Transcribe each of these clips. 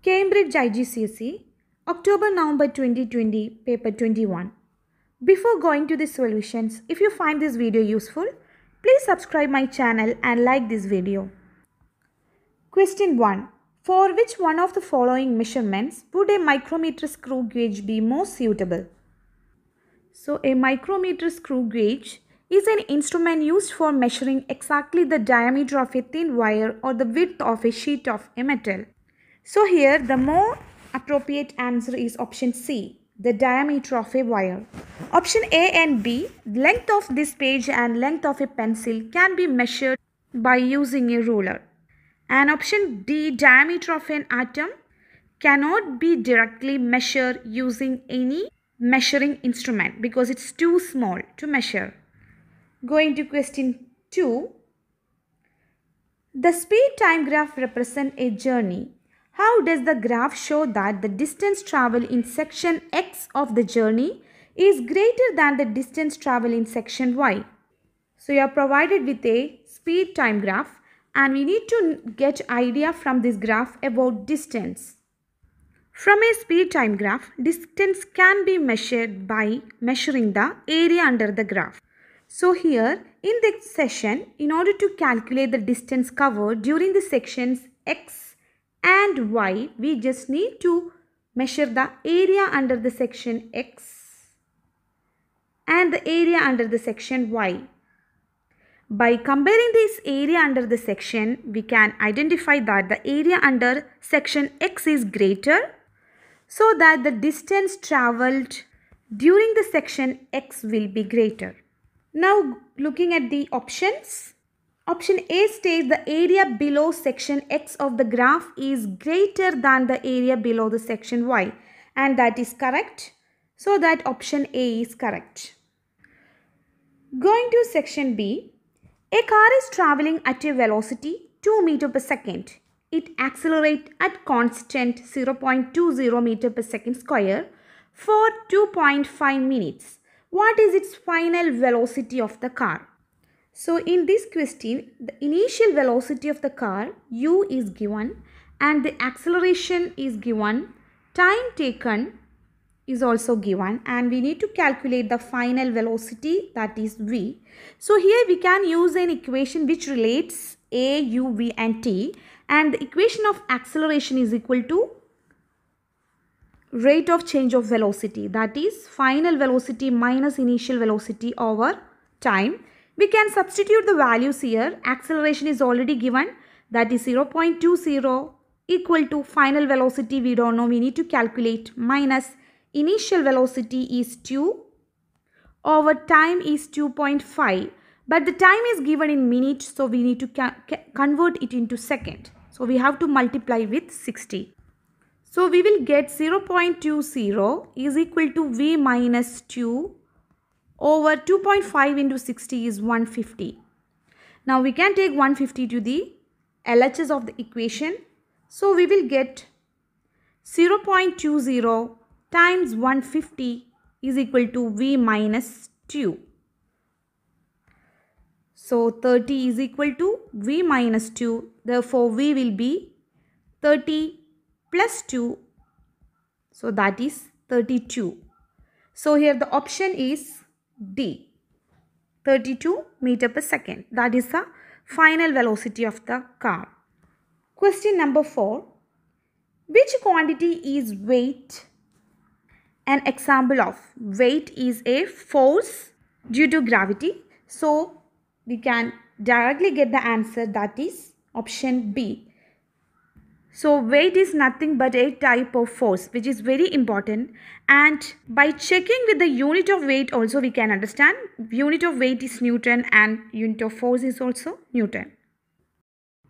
Cambridge IGCSE, October November 2020, paper 21. Before going to the solutions, if you find this video useful, please subscribe my channel and like this video. Question 1. For which one of the following measurements would a micrometer screw gauge be most suitable? So a micrometer screw gauge is an instrument used for measuring exactly the diameter of a thin wire or the width of a sheet of a metal. So here the more appropriate answer is option C, the diameter of a wire. Option A and B, length of this page and length of a pencil can be measured by using a ruler. And option D, diameter of an atom cannot be directly measured using any measuring instrument because it's too small to measure. Going to question 2. The speed time graph represents a journey how does the graph show that the distance travelled in section X of the journey is greater than the distance travelled in section Y? So you are provided with a speed time graph and we need to get idea from this graph about distance. From a speed time graph, distance can be measured by measuring the area under the graph. So here in this session, in order to calculate the distance covered during the sections x and y we just need to measure the area under the section x and the area under the section y. By comparing this area under the section we can identify that the area under section x is greater so that the distance travelled during the section x will be greater. Now looking at the options Option A states the area below section X of the graph is greater than the area below the section Y and that is correct. So that option A is correct. Going to section B, a car is traveling at a velocity 2 meter per second. It accelerates at constant 0.20 meter per second square for 2.5 minutes. What is its final velocity of the car? So in this question, the initial velocity of the car u is given and the acceleration is given, time taken is also given and we need to calculate the final velocity that is v. So here we can use an equation which relates a, u, v and t and the equation of acceleration is equal to rate of change of velocity that is final velocity minus initial velocity over time we can substitute the values here. Acceleration is already given that is 0.20 equal to final velocity we don't know we need to calculate minus initial velocity is 2 over time is 2.5 but the time is given in minutes so we need to convert it into second so we have to multiply with 60 so we will get 0.20 is equal to v minus 2 over 2.5 into 60 is 150. Now we can take 150 to the LHS of the equation. So we will get 0 0.20 times 150 is equal to V minus 2. So 30 is equal to V minus 2. Therefore V will be 30 plus 2. So that is 32. So here the option is d 32 meter per second that is the final velocity of the car question number 4 which quantity is weight an example of weight is a force due to gravity so we can directly get the answer that is option b so weight is nothing but a type of force which is very important and by checking with the unit of weight also we can understand unit of weight is Newton and unit of force is also Newton.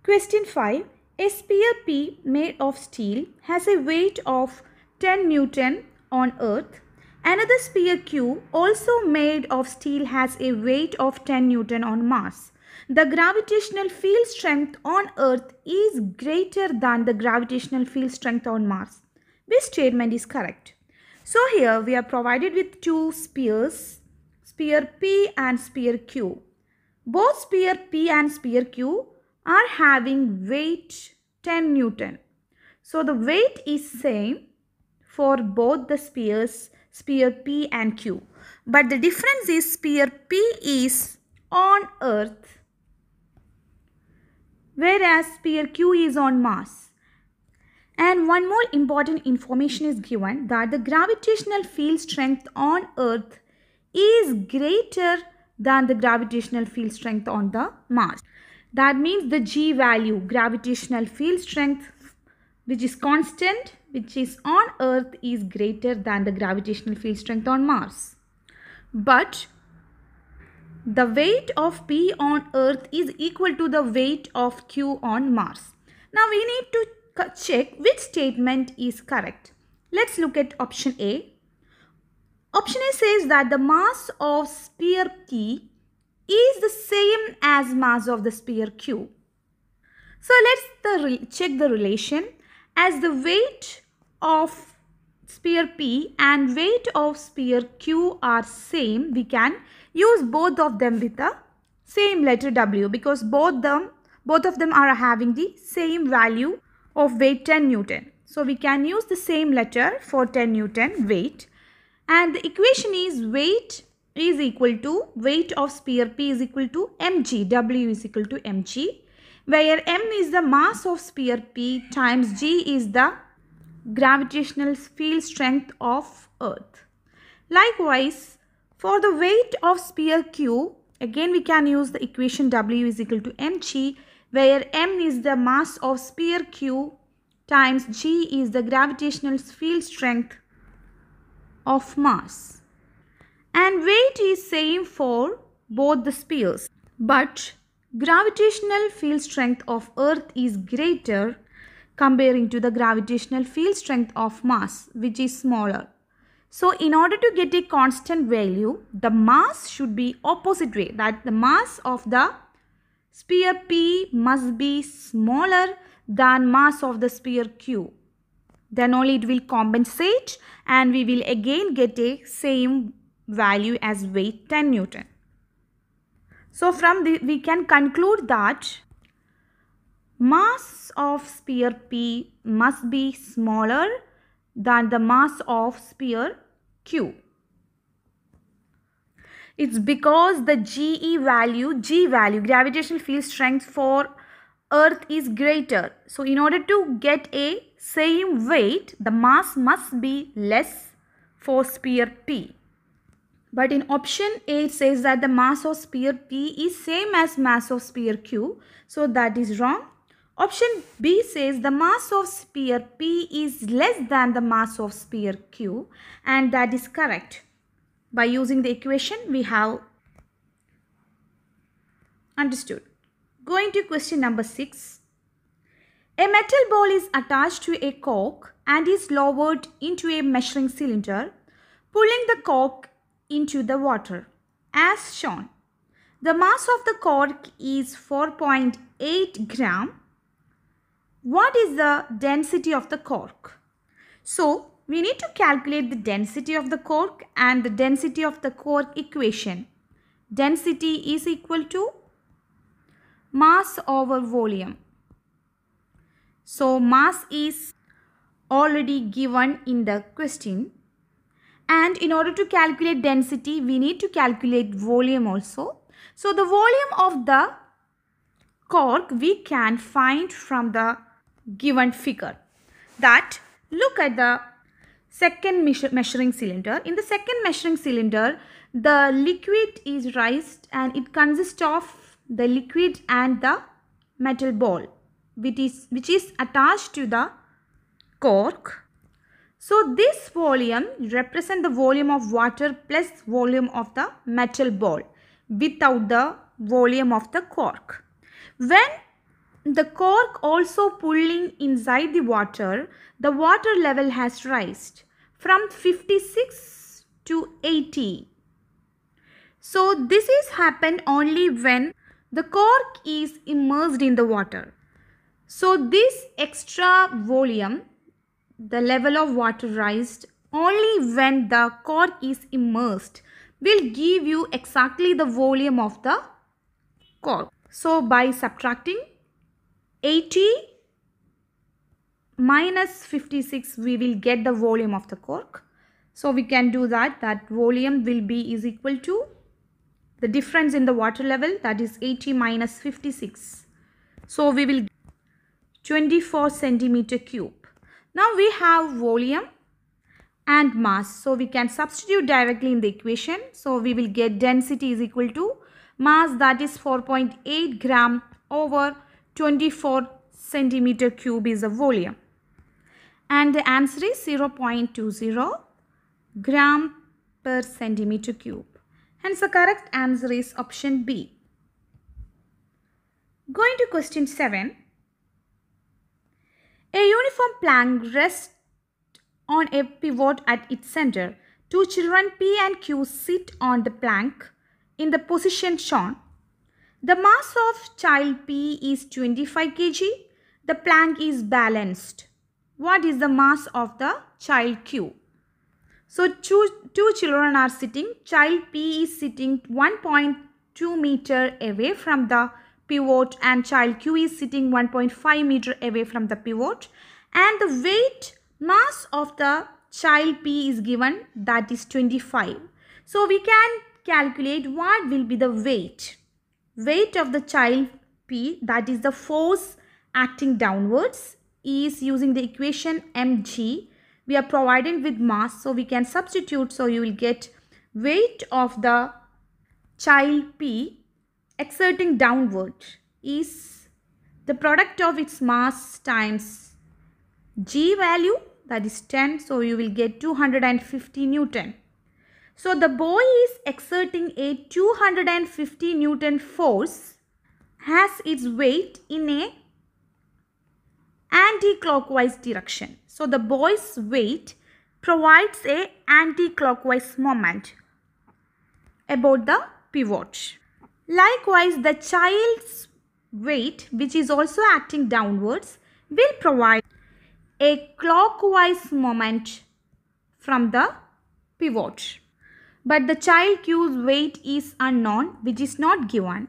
Question 5. A spear P made of steel has a weight of 10 Newton on earth. Another spear Q also made of steel has a weight of 10 Newton on Mars. The gravitational field strength on Earth is greater than the gravitational field strength on Mars. This statement is correct. So here we are provided with two spheres, sphere P and sphere Q. Both sphere P and sphere Q are having weight 10 Newton. So the weight is same for both the spheres, sphere P and Q. But the difference is sphere P is on earth whereas sphere Q is on Mars, And one more important information is given that the gravitational field strength on Earth is greater than the gravitational field strength on the Mars. That means the G value, gravitational field strength, which is constant, which is on Earth is greater than the gravitational field strength on Mars. But the weight of P on Earth is equal to the weight of Q on Mars. Now we need to check which statement is correct. Let's look at option A. Option A says that the mass of sphere P is the same as mass of the sphere Q. So let's check the relation as the weight of sphere P and weight of sphere Q are same we can use both of them with the same letter W because both them both of them are having the same value of weight 10 Newton. So we can use the same letter for 10 Newton weight and the equation is weight is equal to weight of sphere P is equal to mg W is equal to mg where m is the mass of sphere P times g is the gravitational field strength of earth. Likewise for the weight of sphere Q, again we can use the equation W is equal to mg where m is the mass of sphere Q times g is the gravitational field strength of mass. And weight is same for both the spheres. But gravitational field strength of earth is greater comparing to the gravitational field strength of mass which is smaller. So in order to get a constant value, the mass should be opposite way. That the mass of the sphere P must be smaller than mass of the sphere Q. Then only it will compensate and we will again get a same value as weight 10 Newton. So from the, we can conclude that mass of sphere P must be smaller than the mass of sphere Q. It's because the GE value, G value, gravitational field strength for earth is greater. So in order to get a same weight, the mass must be less for sphere P. But in option A it says that the mass of sphere P is same as mass of sphere Q. So that is wrong. Option B says the mass of sphere P is less than the mass of sphere Q and that is correct. By using the equation we have understood. Going to question number 6. A metal ball is attached to a cork and is lowered into a measuring cylinder, pulling the cork into the water as shown. The mass of the cork is 4.8 gram what is the density of the cork? So, we need to calculate the density of the cork and the density of the cork equation. Density is equal to mass over volume. So, mass is already given in the question. And in order to calculate density, we need to calculate volume also. So, the volume of the cork we can find from the given figure that look at the second measuring cylinder. In the second measuring cylinder, the liquid is raised and it consists of the liquid and the metal ball which is, which is attached to the cork. So this volume represent the volume of water plus volume of the metal ball without the volume of the cork. When the cork also pulling inside the water, the water level has raised from 56 to 80. So this is happened only when the cork is immersed in the water. So this extra volume, the level of water raised only when the cork is immersed will give you exactly the volume of the cork. So by subtracting 80 minus 56 we will get the volume of the cork. So we can do that that volume will be is equal to the difference in the water level that is 80 minus 56. So we will 24 centimeter cube. Now we have volume and mass. So we can substitute directly in the equation. So we will get density is equal to mass that is 4.8 gram over 24 centimeter cube is the volume. And the answer is 0.20 gram per centimeter cube. Hence the correct answer is option B. Going to question 7. A uniform plank rests on a pivot at its center. Two children P and Q sit on the plank in the position shown. The mass of child P is 25 kg. The plank is balanced. What is the mass of the child Q? So two, two children are sitting. Child P is sitting 1.2 meter away from the pivot and child Q is sitting 1.5 meter away from the pivot. And the weight mass of the child P is given that is 25. So we can calculate what will be the weight weight of the child P that is the force acting downwards is using the equation mg. We are provided with mass so we can substitute so you will get weight of the child P exerting downward is the product of its mass times g value that is 10 so you will get 250 newton. So the boy is exerting a 250 Newton force has its weight in a anti-clockwise direction. So the boy's weight provides a anti-clockwise moment about the pivot. Likewise, the child's weight which is also acting downwards will provide a clockwise moment from the pivot but the child q's weight is unknown which is not given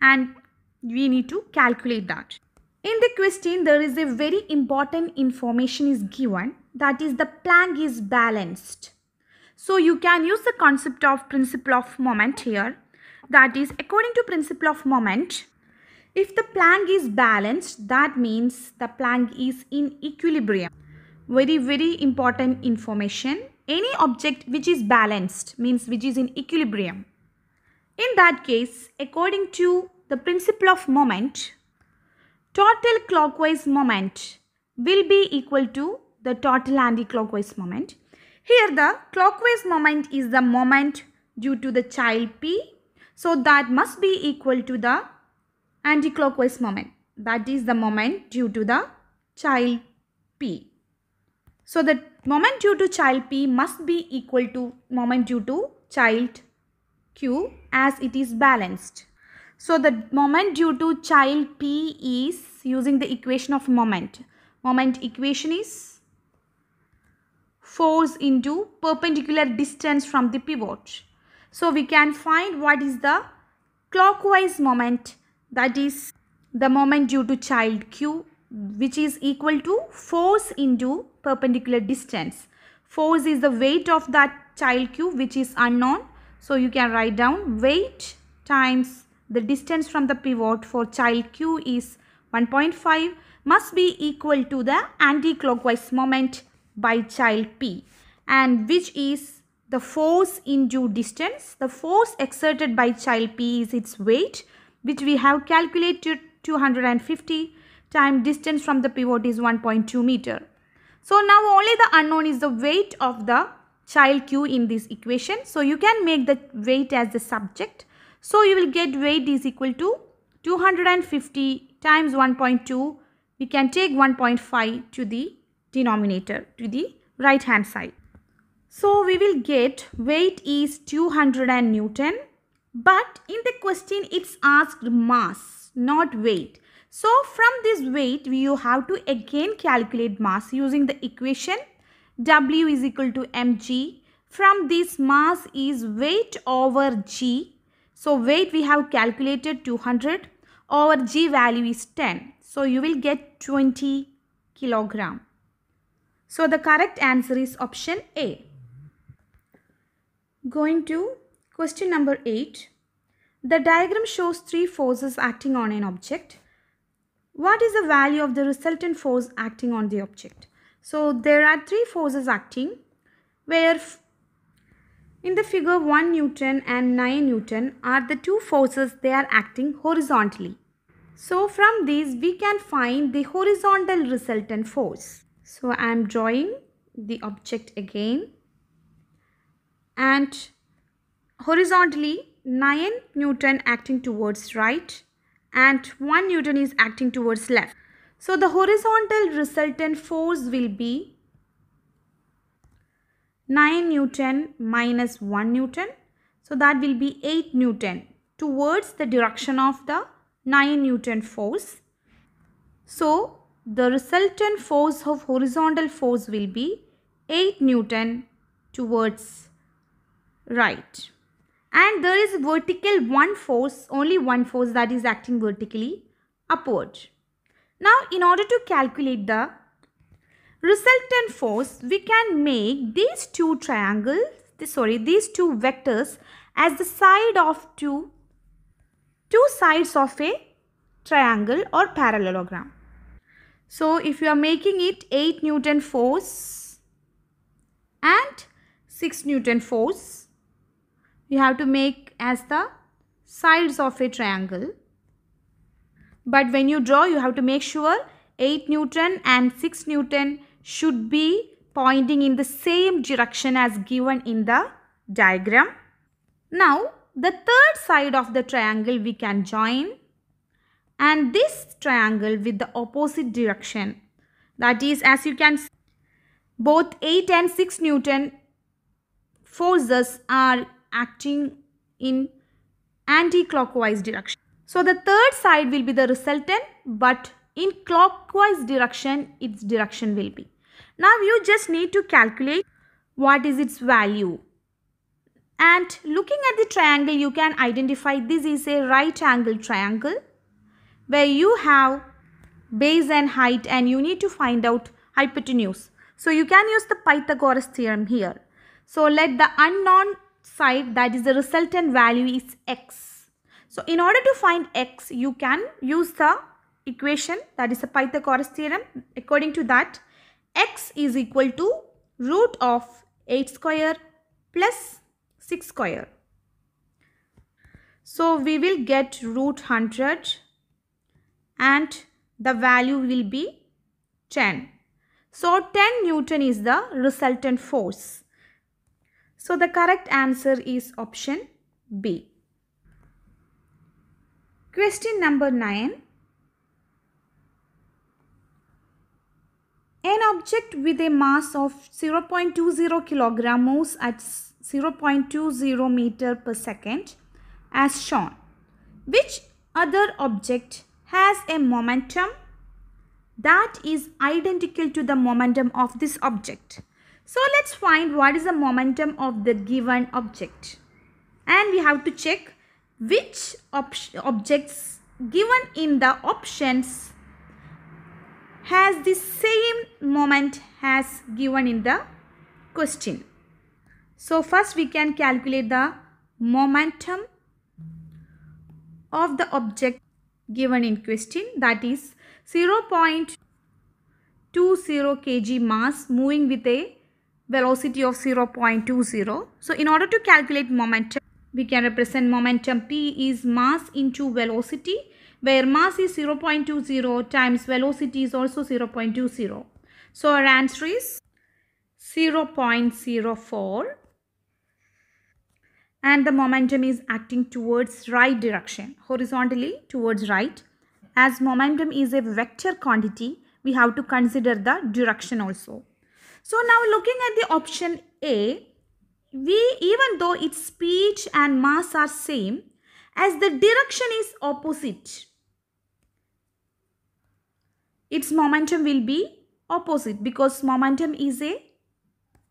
and we need to calculate that. In the question there is a very important information is given that is the plank is balanced. So you can use the concept of principle of moment here that is according to principle of moment if the plank is balanced that means the plank is in equilibrium. Very very important information any object which is balanced means which is in equilibrium. In that case, according to the principle of moment, total clockwise moment will be equal to the total anti-clockwise moment. Here the clockwise moment is the moment due to the child P. So that must be equal to the anti-clockwise moment. That is the moment due to the child P. So the moment due to child P must be equal to moment due to child Q as it is balanced. So the moment due to child P is using the equation of moment. Moment equation is force into perpendicular distance from the pivot. So we can find what is the clockwise moment that is the moment due to child Q which is equal to force into perpendicular distance. Force is the weight of that child cube which is unknown. So you can write down weight times the distance from the pivot for child Q is 1.5 must be equal to the anti-clockwise moment by child P and which is the force into distance. The force exerted by child P is its weight which we have calculated 250 time distance from the pivot is 1.2 meter. So now only the unknown is the weight of the child q in this equation. So you can make the weight as the subject. So you will get weight is equal to 250 times 1.2. We can take 1.5 to the denominator to the right hand side. So we will get weight is 200 Newton. But in the question it's asked mass not weight. So from this weight, you have to again calculate mass using the equation W is equal to mg. From this mass is weight over g. So weight we have calculated 200 over g value is 10. So you will get 20 kilogram. So the correct answer is option A. Going to question number 8. The diagram shows three forces acting on an object. What is the value of the resultant force acting on the object? So there are three forces acting where in the figure 1 Newton and 9 Newton are the two forces they are acting horizontally. So from these we can find the horizontal resultant force. So I am drawing the object again and horizontally 9 Newton acting towards right and 1 Newton is acting towards left. So the horizontal resultant force will be 9 Newton minus 1 Newton. So that will be 8 Newton towards the direction of the 9 Newton force. So the resultant force of horizontal force will be 8 Newton towards right and there is vertical one force, only one force that is acting vertically upward. Now, in order to calculate the resultant force, we can make these two triangles, sorry, these two vectors as the side of two, two sides of a triangle or parallelogram. So, if you are making it 8 Newton force and 6 Newton force you have to make as the sides of a triangle but when you draw you have to make sure 8 newton and 6 newton should be pointing in the same direction as given in the diagram now the third side of the triangle we can join and this triangle with the opposite direction that is as you can see both 8 and 6 newton forces are acting in anti-clockwise direction. So the third side will be the resultant but in clockwise direction its direction will be. Now you just need to calculate what is its value. And looking at the triangle you can identify this is a right angle triangle where you have base and height and you need to find out hypotenuse. So you can use the Pythagoras theorem here. So let the unknown side that is the resultant value is x. So in order to find x you can use the equation that is the Pythagoras theorem according to that x is equal to root of 8 square plus 6 square. So we will get root 100 and the value will be 10. So 10 Newton is the resultant force. So the correct answer is option B. Question number 9. An object with a mass of 0.20 kilogram moves at 0.20 meter per second as shown. Which other object has a momentum that is identical to the momentum of this object? So let's find what is the momentum of the given object. And we have to check which objects given in the options has the same moment as given in the question. So first we can calculate the momentum of the object given in question that is 0.20 kg mass moving with a velocity of 0.20. So in order to calculate momentum, we can represent momentum P is mass into velocity where mass is 0.20 times velocity is also 0.20. So our answer is 0.04 and the momentum is acting towards right direction horizontally towards right. As momentum is a vector quantity, we have to consider the direction also. So now looking at the option A, we even though its speed and mass are same, as the direction is opposite, its momentum will be opposite because momentum is a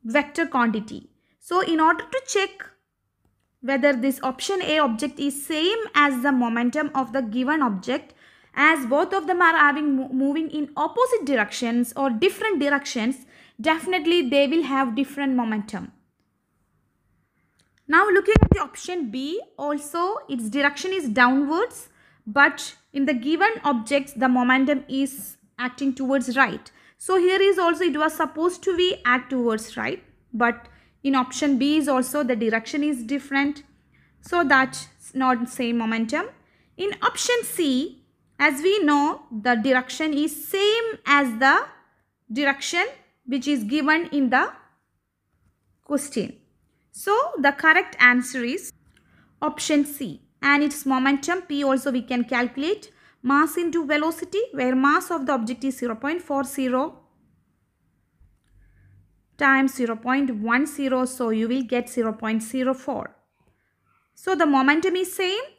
vector quantity. So in order to check whether this option A object is same as the momentum of the given object as both of them are having moving in opposite directions or different directions definitely they will have different momentum. Now looking at the option B, also its direction is downwards, but in the given objects, the momentum is acting towards right. So here is also it was supposed to be act towards right, but in option B is also the direction is different. So that's not same momentum. In option C, as we know, the direction is same as the direction which is given in the question. So the correct answer is option C and its momentum P also we can calculate mass into velocity where mass of the object is 0 0.40 times 0 0.10 so you will get 0 0.04. So the momentum is same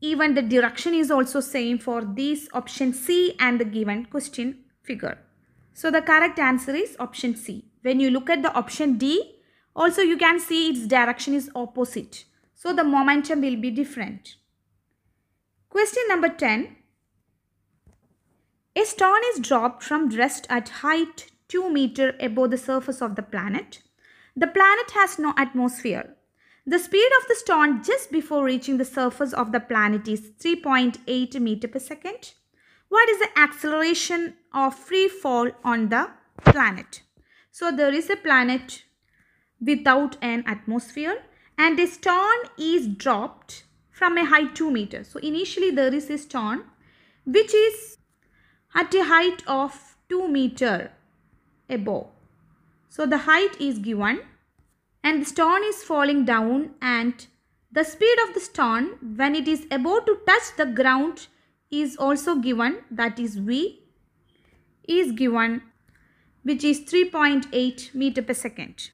even the direction is also same for this option C and the given question figure. So the correct answer is option C. When you look at the option D, also you can see its direction is opposite. So the momentum will be different. Question number 10. A stone is dropped from rest at height 2 meter above the surface of the planet. The planet has no atmosphere. The speed of the stone just before reaching the surface of the planet is 3.8 meter per second. What is the acceleration of free fall on the planet? So there is a planet without an atmosphere and a stone is dropped from a height 2 meters. So initially there is a stone which is at a height of 2 meter above. So the height is given and the stone is falling down and the speed of the stone when it is about to touch the ground is also given that is V is given which is 3.8 meter per second.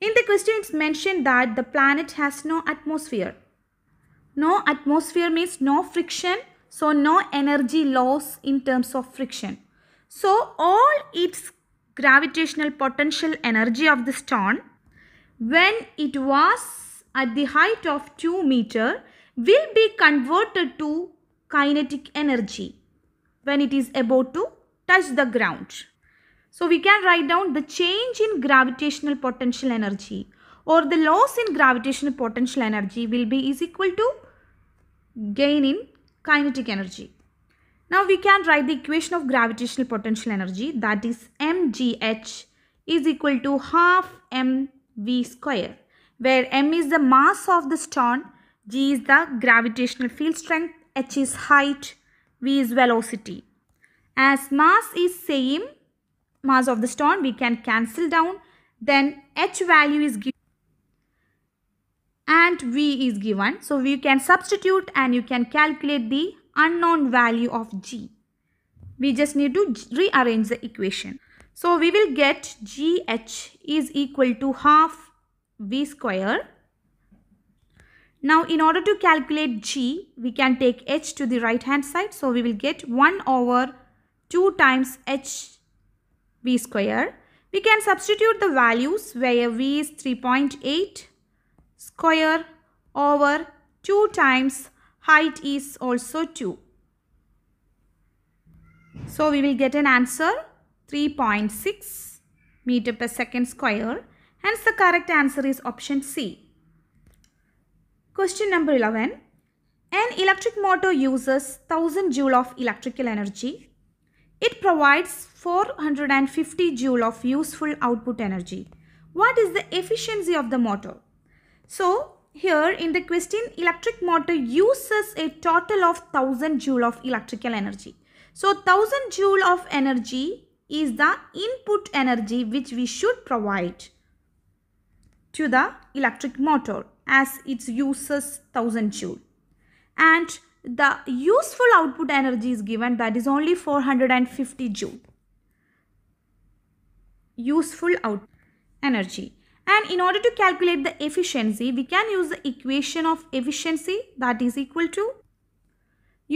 In the question it's mentioned that the planet has no atmosphere. No atmosphere means no friction so no energy loss in terms of friction. So all its gravitational potential energy of the stone when it was at the height of 2 meter will be converted to kinetic energy when it is about to touch the ground. So we can write down the change in gravitational potential energy or the loss in gravitational potential energy will be is equal to gain in kinetic energy. Now we can write the equation of gravitational potential energy that is mgh is equal to half mv square where m is the mass of the stone, g is the gravitational field strength h is height, v is velocity. As mass is same, mass of the stone, we can cancel down. Then h value is given and v is given. So, we can substitute and you can calculate the unknown value of g. We just need to rearrange the equation. So, we will get gh is equal to half v square now in order to calculate G, we can take H to the right hand side. So we will get 1 over 2 times H V square. We can substitute the values where V is 3.8 square over 2 times height is also 2. So we will get an answer 3.6 meter per second square. Hence the correct answer is option C. Question number 11. An electric motor uses 1000 joule of electrical energy. It provides 450 joule of useful output energy. What is the efficiency of the motor? So, here in the question, electric motor uses a total of 1000 joule of electrical energy. So, 1000 joule of energy is the input energy which we should provide to the electric motor as it uses 1000 joule and the useful output energy is given that is only 450 joule useful out energy and in order to calculate the efficiency we can use the equation of efficiency that is equal to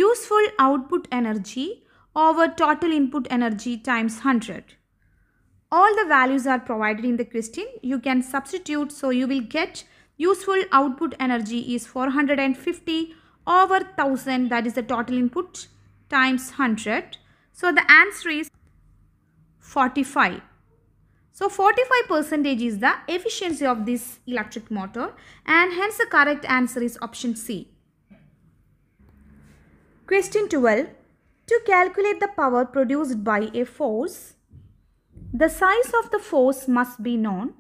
useful output energy over total input energy times 100 all the values are provided in the question you can substitute so you will get useful output energy is 450 over 1000 that is the total input times 100. So the answer is 45. So 45 percentage is the efficiency of this electric motor and hence the correct answer is option C. Question 12. To calculate the power produced by a force, the size of the force must be known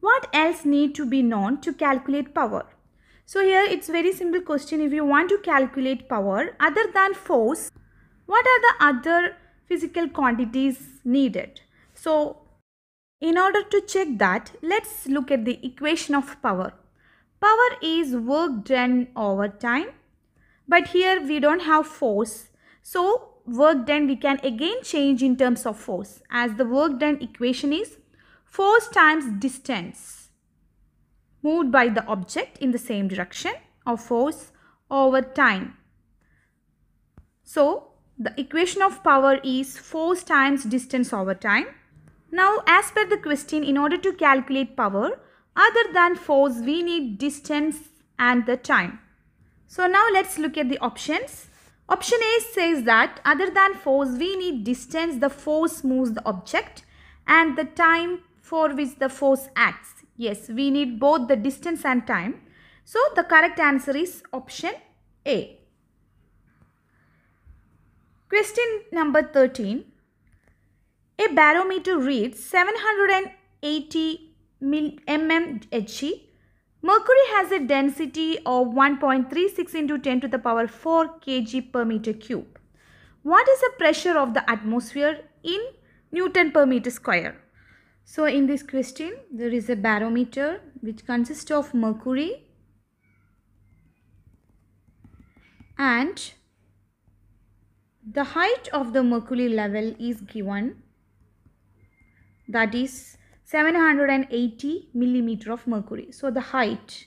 What else need to be known to calculate power? So here it's very simple question. If you want to calculate power other than force, what are the other physical quantities needed? So in order to check that, let's look at the equation of power. Power is work done over time. But here we don't have force. So work done we can again change in terms of force as the work done equation is force times distance moved by the object in the same direction or force over time. So, the equation of power is force times distance over time. Now, as per the question, in order to calculate power, other than force, we need distance and the time. So, now let's look at the options. Option A says that other than force, we need distance, the force moves the object and the time for which the force acts. Yes, we need both the distance and time. So, the correct answer is option A. Question number 13. A barometer reads 780 mmHg. Mm Mercury has a density of 1.36 into 10 to the power 4 kg per meter cube. What is the pressure of the atmosphere in Newton per meter square? So in this crystal there is a barometer which consists of mercury and the height of the mercury level is given that is 780 millimeter of mercury. So the height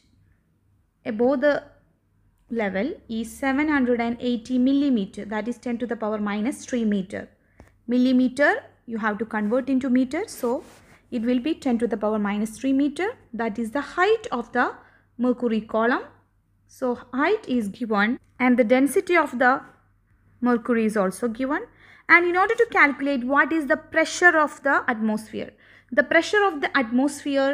above the level is 780 millimeter that is 10 to the power minus 3 meter. Millimeter you have to convert into meter so it will be 10 to the power minus 3 meter that is the height of the mercury column so height is given and the density of the mercury is also given and in order to calculate what is the pressure of the atmosphere the pressure of the atmosphere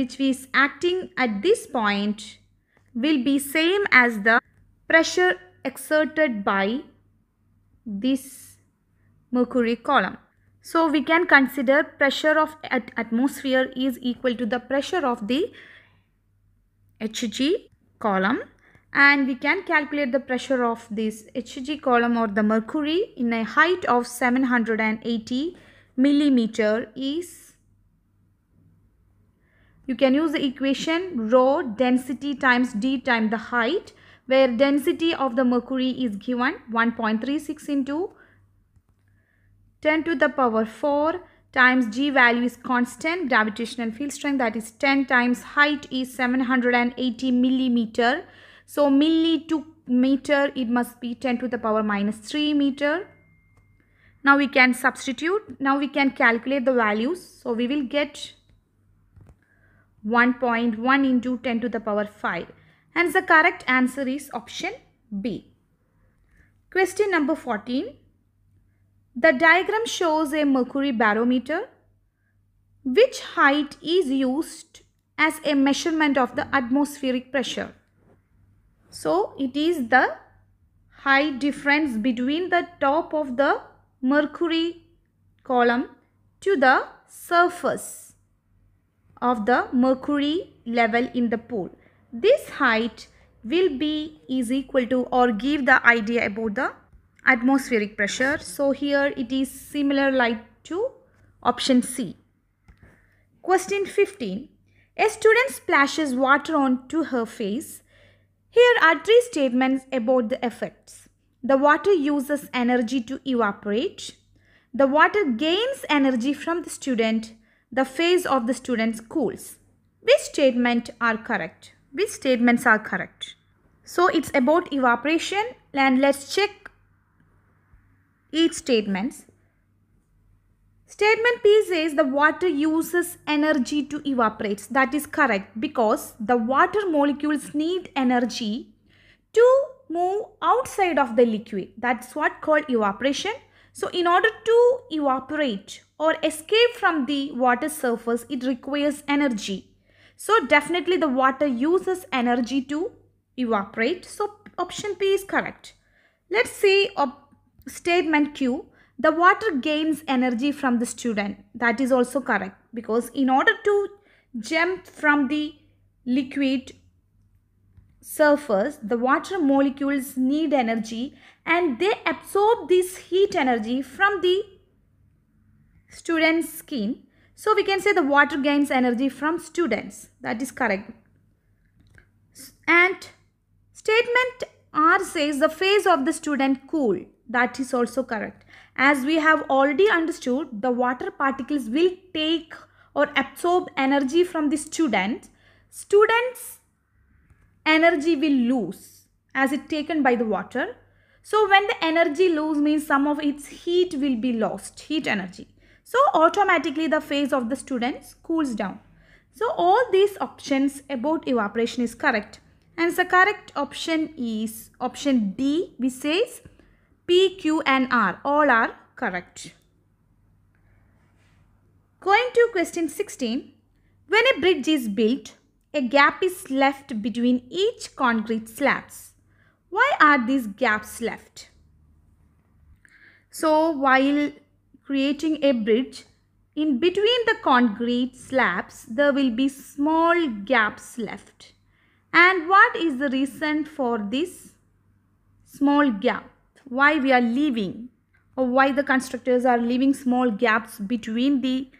which is acting at this point will be same as the pressure exerted by this mercury column so we can consider pressure of at atmosphere is equal to the pressure of the Hg column and we can calculate the pressure of this Hg column or the mercury in a height of 780 millimeter is you can use the equation rho density times d times the height where density of the mercury is given 1.36 into 10 to the power 4 times g value is constant gravitational field strength that is 10 times height is 780 millimeter so milli to meter it must be 10 to the power minus 3 meter now we can substitute now we can calculate the values so we will get 1.1 into 10 to the power 5 and the correct answer is option b question number 14 the diagram shows a mercury barometer which height is used as a measurement of the atmospheric pressure. So it is the height difference between the top of the mercury column to the surface of the mercury level in the pool. This height will be is equal to or give the idea about the atmospheric pressure. So here it is similar like to option C. Question 15. A student splashes water onto her face. Here are three statements about the effects. The water uses energy to evaporate. The water gains energy from the student. The face of the student cools. Which statement are correct? Which statements are correct? So it's about evaporation and let's check each statements. Statement P says the water uses energy to evaporate. That is correct because the water molecules need energy to move outside of the liquid. That's what called evaporation. So in order to evaporate or escape from the water surface, it requires energy. So definitely the water uses energy to evaporate. So option P is correct. Let's see op statement Q, the water gains energy from the student. That is also correct because in order to jump from the liquid surface, the water molecules need energy and they absorb this heat energy from the student's skin. So we can say the water gains energy from students. That is correct. And statement R says the face of the student cool that is also correct as we have already understood the water particles will take or absorb energy from the student students energy will lose as it taken by the water so when the energy lose means some of its heat will be lost heat energy so automatically the phase of the students cools down so all these options about evaporation is correct and the correct option is option D which says P, Q and R. All are correct. Going to question 16. When a bridge is built, a gap is left between each concrete slabs. Why are these gaps left? So while creating a bridge, in between the concrete slabs, there will be small gaps left. And what is the reason for this small gap? why we are leaving or why the constructors are leaving small gaps between the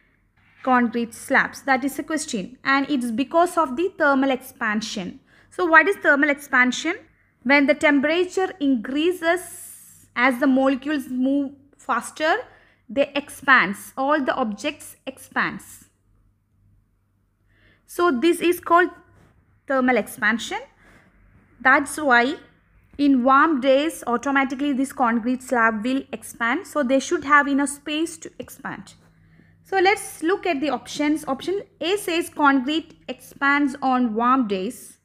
concrete slabs that is a question and it's because of the thermal expansion so what is thermal expansion when the temperature increases as the molecules move faster they expands all the objects expands so this is called thermal expansion that's why in warm days automatically this concrete slab will expand so they should have enough space to expand so let's look at the options option a says concrete expands on warm days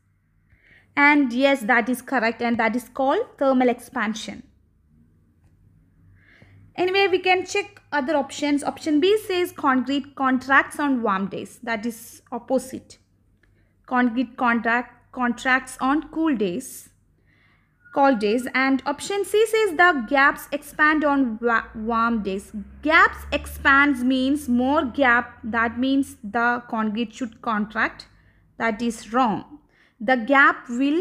and yes that is correct and that is called thermal expansion anyway we can check other options option b says concrete contracts on warm days that is opposite concrete contract contracts on cool days call days and option C says the gaps expand on warm days. Gaps expands means more gap that means the concrete should contract that is wrong. The gap will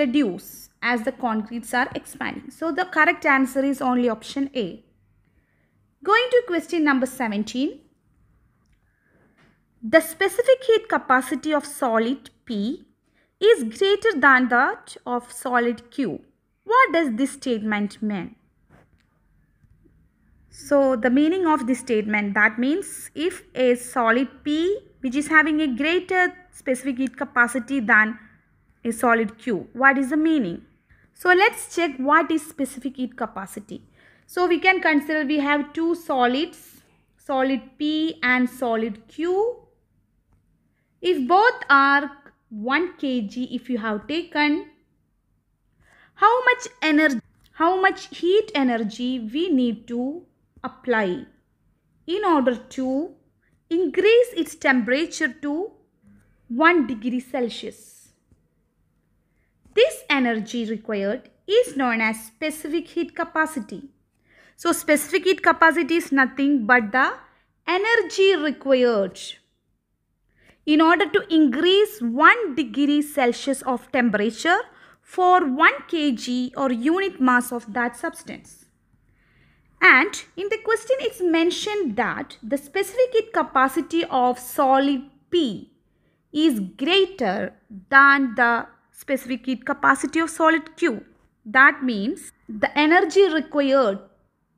reduce as the concretes are expanding. So the correct answer is only option A. Going to question number 17. The specific heat capacity of solid P is greater than that of solid Q. What does this statement mean? So the meaning of this statement that means if a solid P which is having a greater specific heat capacity than a solid Q. What is the meaning? So let's check what is specific heat capacity. So we can consider we have two solids, solid P and solid Q. If both are 1 kg if you have taken how much energy how much heat energy we need to apply in order to increase its temperature to 1 degree Celsius. This energy required is known as specific heat capacity. So specific heat capacity is nothing but the energy required in order to increase 1 degree Celsius of temperature for 1 kg or unit mass of that substance. And in the question it's mentioned that the specific heat capacity of solid P is greater than the specific heat capacity of solid Q. That means the energy required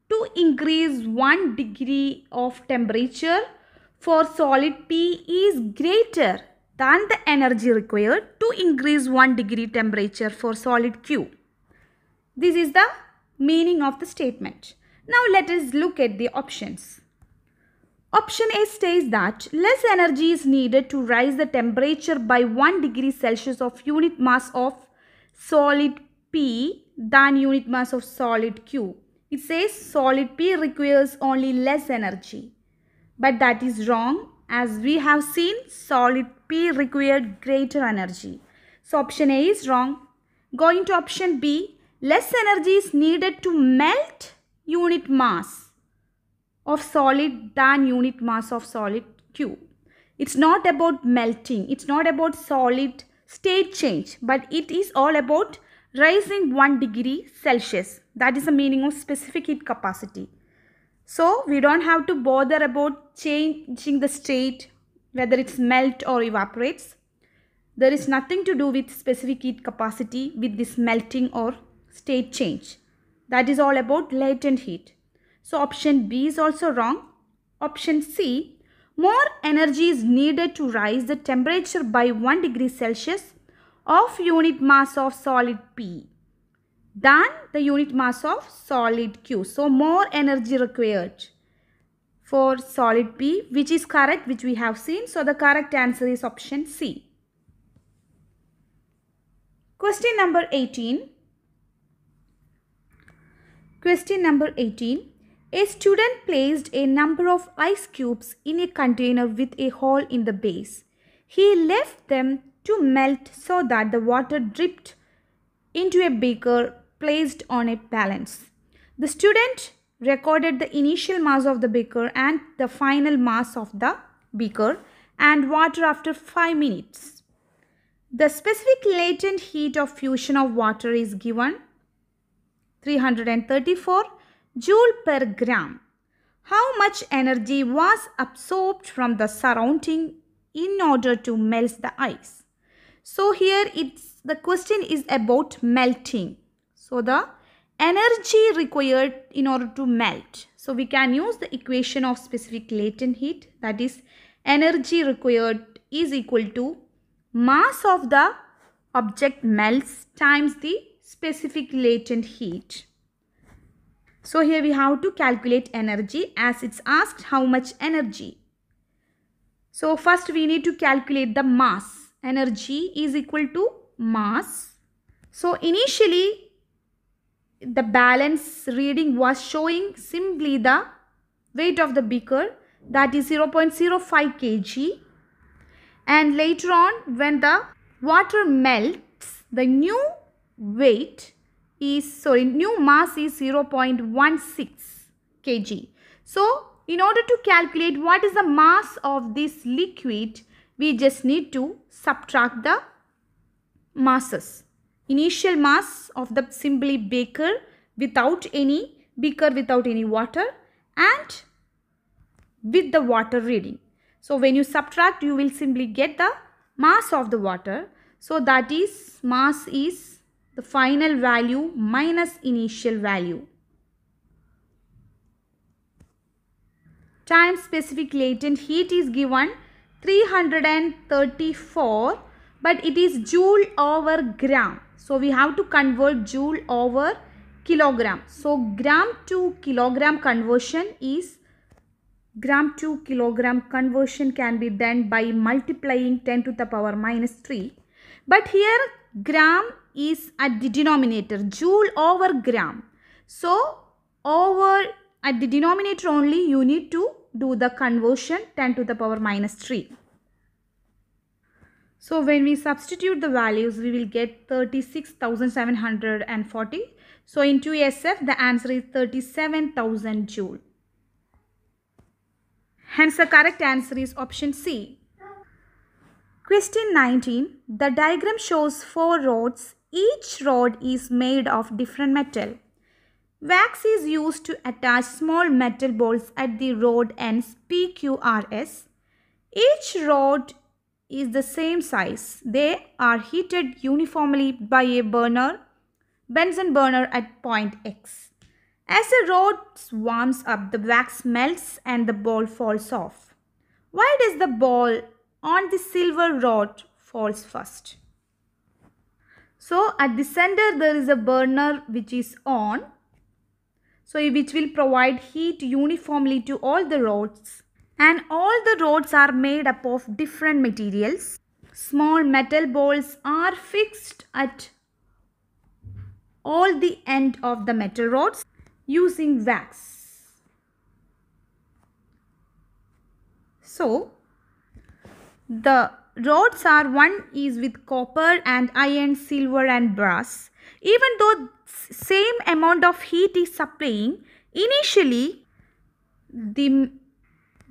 to increase 1 degree of temperature for solid P is greater than the energy required to increase 1 degree temperature for solid Q. This is the meaning of the statement. Now let us look at the options. Option A states that less energy is needed to raise the temperature by 1 degree Celsius of unit mass of solid P than unit mass of solid Q. It says solid P requires only less energy. But that is wrong. As we have seen, solid P required greater energy. So option A is wrong. Going to option B, less energy is needed to melt unit mass of solid than unit mass of solid Q. It's not about melting. It's not about solid state change. But it is all about rising 1 degree Celsius. That is the meaning of specific heat capacity. So we don't have to bother about changing the state whether it's melt or evaporates. There is nothing to do with specific heat capacity with this melting or state change. That is all about latent heat. So option B is also wrong. Option C, more energy is needed to rise the temperature by 1 degree Celsius of unit mass of solid P than the unit mass of solid Q. So, more energy required for solid P which is correct which we have seen. So, the correct answer is option C. Question number 18. Question number 18. A student placed a number of ice cubes in a container with a hole in the base. He left them to melt so that the water dripped into a beaker placed on a balance. The student recorded the initial mass of the beaker and the final mass of the beaker and water after 5 minutes. The specific latent heat of fusion of water is given 334 joule per gram. How much energy was absorbed from the surrounding in order to melt the ice? So here it's the question is about melting. So the energy required in order to melt. So we can use the equation of specific latent heat that is energy required is equal to mass of the object melts times the specific latent heat. So here we have to calculate energy as it's asked how much energy. So first we need to calculate the mass. Energy is equal to mass. So initially the balance reading was showing simply the weight of the beaker that is 0.05 kg and later on when the water melts the new weight is sorry new mass is 0.16 kg. So in order to calculate what is the mass of this liquid we just need to subtract the masses initial mass of the simply beaker without any beaker without any water and with the water reading. So when you subtract you will simply get the mass of the water. So that is mass is the final value minus initial value. Time specific latent heat is given 334 but it is joule over gram. So we have to convert joule over kilogram. So gram to kilogram conversion is gram to kilogram conversion can be done by multiplying 10 to the power minus 3. But here gram is at the denominator joule over gram. So over at the denominator only you need to do the conversion 10 to the power minus 3. So when we substitute the values, we will get 36,740. So in 2SF, the answer is 37,000 joule. Hence the correct answer is option C. Question 19. The diagram shows four rods. Each rod is made of different metal. Wax is used to attach small metal balls at the rod ends PQRS. Each rod is the same size. They are heated uniformly by a burner, Benson burner at point X. As the rod warms up, the wax melts and the ball falls off. Why does the ball on the silver rod falls first? So at the center there is a burner which is on. So which will provide heat uniformly to all the rods and all the rods are made up of different materials. Small metal balls are fixed at all the end of the metal rods using wax. So, the rods are one is with copper and iron, silver and brass. Even though same amount of heat is supplying, initially the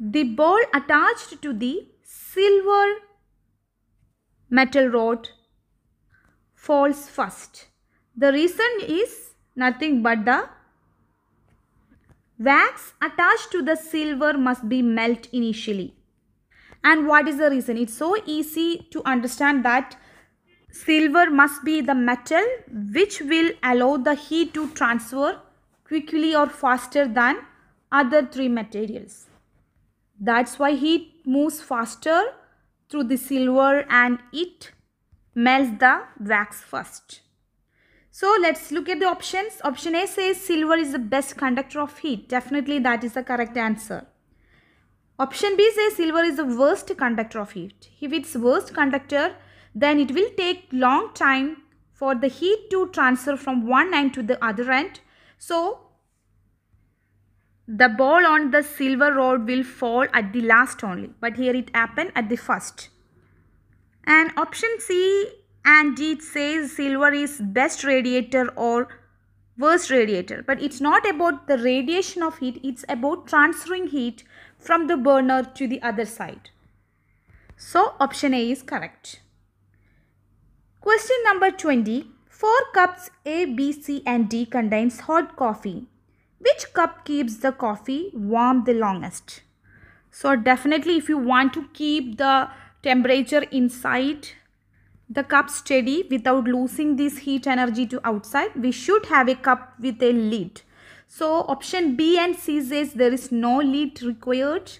the ball attached to the silver metal rod falls first. The reason is nothing but the wax attached to the silver must be melt initially. And what is the reason? It's so easy to understand that silver must be the metal which will allow the heat to transfer quickly or faster than other three materials. That's why heat moves faster through the silver and it melts the wax first. So let's look at the options. Option A says silver is the best conductor of heat. Definitely that is the correct answer. Option B says silver is the worst conductor of heat. If it's worst conductor, then it will take long time for the heat to transfer from one end to the other end. So the ball on the silver rod will fall at the last only but here it happened at the first and option c and it says silver is best radiator or worst radiator but it's not about the radiation of heat it's about transferring heat from the burner to the other side so option a is correct question number 20 four cups a b c and d contains hot coffee which cup keeps the coffee warm the longest? So definitely if you want to keep the temperature inside the cup steady without losing this heat energy to outside, we should have a cup with a lid. So option B and C says there is no lid required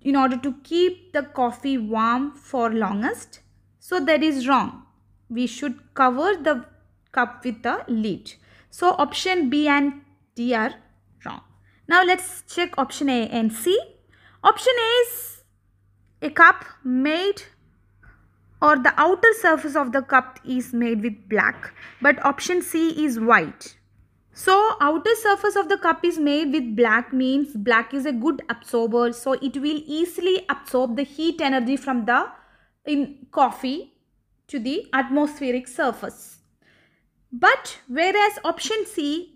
in order to keep the coffee warm for longest. So that is wrong. We should cover the cup with a lid. So option B and D are wrong. Now let's check option A and C. Option A is a cup made or the outer surface of the cup is made with black but option C is white. So outer surface of the cup is made with black means black is a good absorber so it will easily absorb the heat energy from the in coffee to the atmospheric surface. But whereas option C,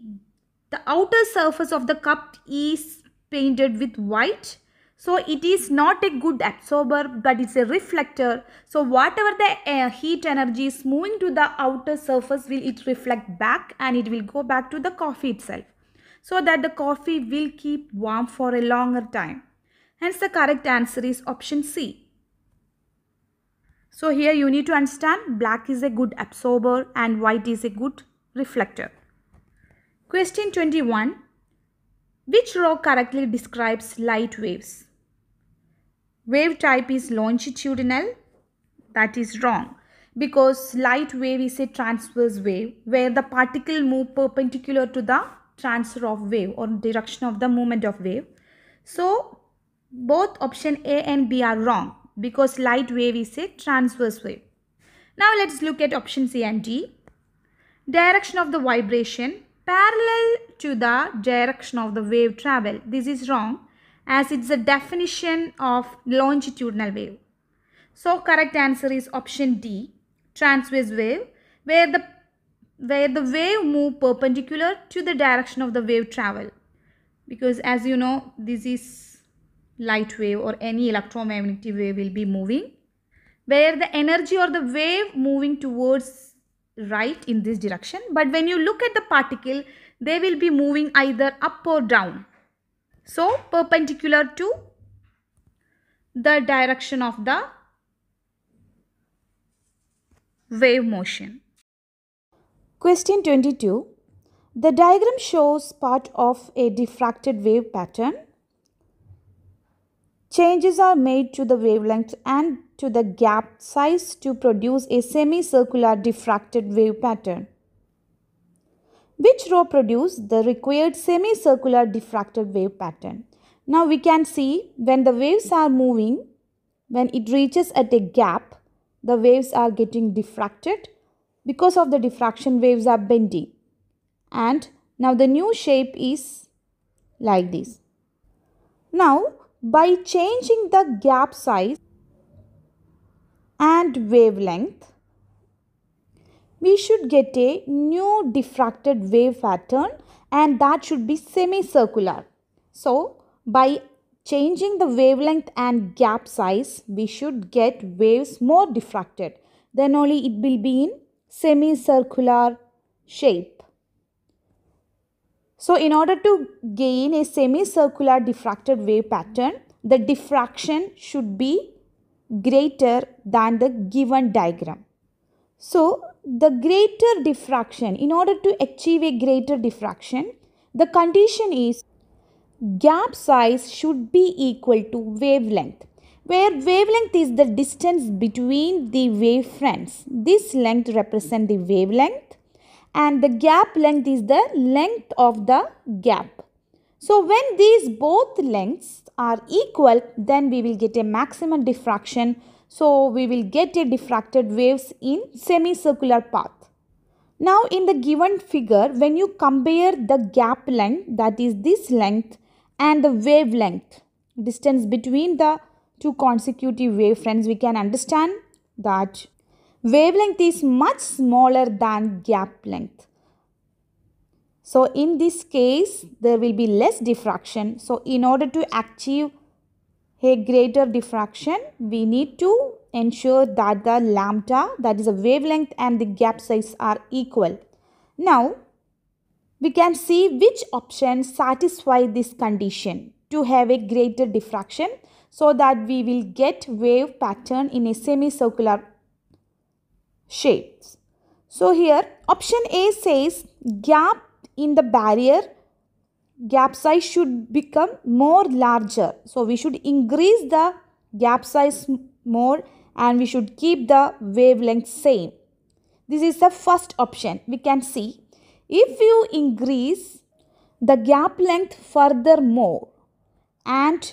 the outer surface of the cup is painted with white. So it is not a good absorber but it's a reflector. So whatever the uh, heat energy is moving to the outer surface will it reflect back and it will go back to the coffee itself. So that the coffee will keep warm for a longer time. Hence the correct answer is option C. So here you need to understand black is a good absorber and white is a good reflector. Question 21. Which rock correctly describes light waves? Wave type is longitudinal. That is wrong because light wave is a transverse wave where the particle move perpendicular to the transfer of wave or direction of the movement of wave. So both option A and B are wrong because light wave is a transverse wave. Now let's look at option C and D. Direction of the vibration parallel to the direction of the wave travel. This is wrong as it's a definition of longitudinal wave. So correct answer is option D, transverse wave where the where the wave move perpendicular to the direction of the wave travel because as you know this is light wave or any electromagnetic wave will be moving where the energy or the wave moving towards right in this direction but when you look at the particle they will be moving either up or down so perpendicular to the direction of the wave motion question 22 the diagram shows part of a diffracted wave pattern Changes are made to the wavelength and to the gap size to produce a semicircular diffracted wave pattern. Which row produces the required semicircular diffracted wave pattern? Now we can see when the waves are moving, when it reaches at a gap, the waves are getting diffracted because of the diffraction waves are bending. And now the new shape is like this. Now by changing the gap size and wavelength we should get a new diffracted wave pattern and that should be semicircular. So by changing the wavelength and gap size we should get waves more diffracted then only it will be in semicircular shape. So in order to gain a semicircular diffracted wave pattern, the diffraction should be greater than the given diagram. So the greater diffraction, in order to achieve a greater diffraction, the condition is gap size should be equal to wavelength where wavelength is the distance between the wave fronts. This length represents the wavelength and the gap length is the length of the gap. So when these both lengths are equal then we will get a maximum diffraction. So we will get a diffracted waves in semicircular path. Now in the given figure when you compare the gap length that is this length and the wavelength distance between the two consecutive wavefronts we can understand that Wavelength is much smaller than gap length. So in this case, there will be less diffraction. So in order to achieve a greater diffraction, we need to ensure that the lambda, that is the wavelength and the gap size are equal. Now, we can see which option satisfy this condition to have a greater diffraction so that we will get wave pattern in a semicircular shapes. So here option A says gap in the barrier gap size should become more larger. So we should increase the gap size more and we should keep the wavelength same. This is the first option. We can see if you increase the gap length furthermore and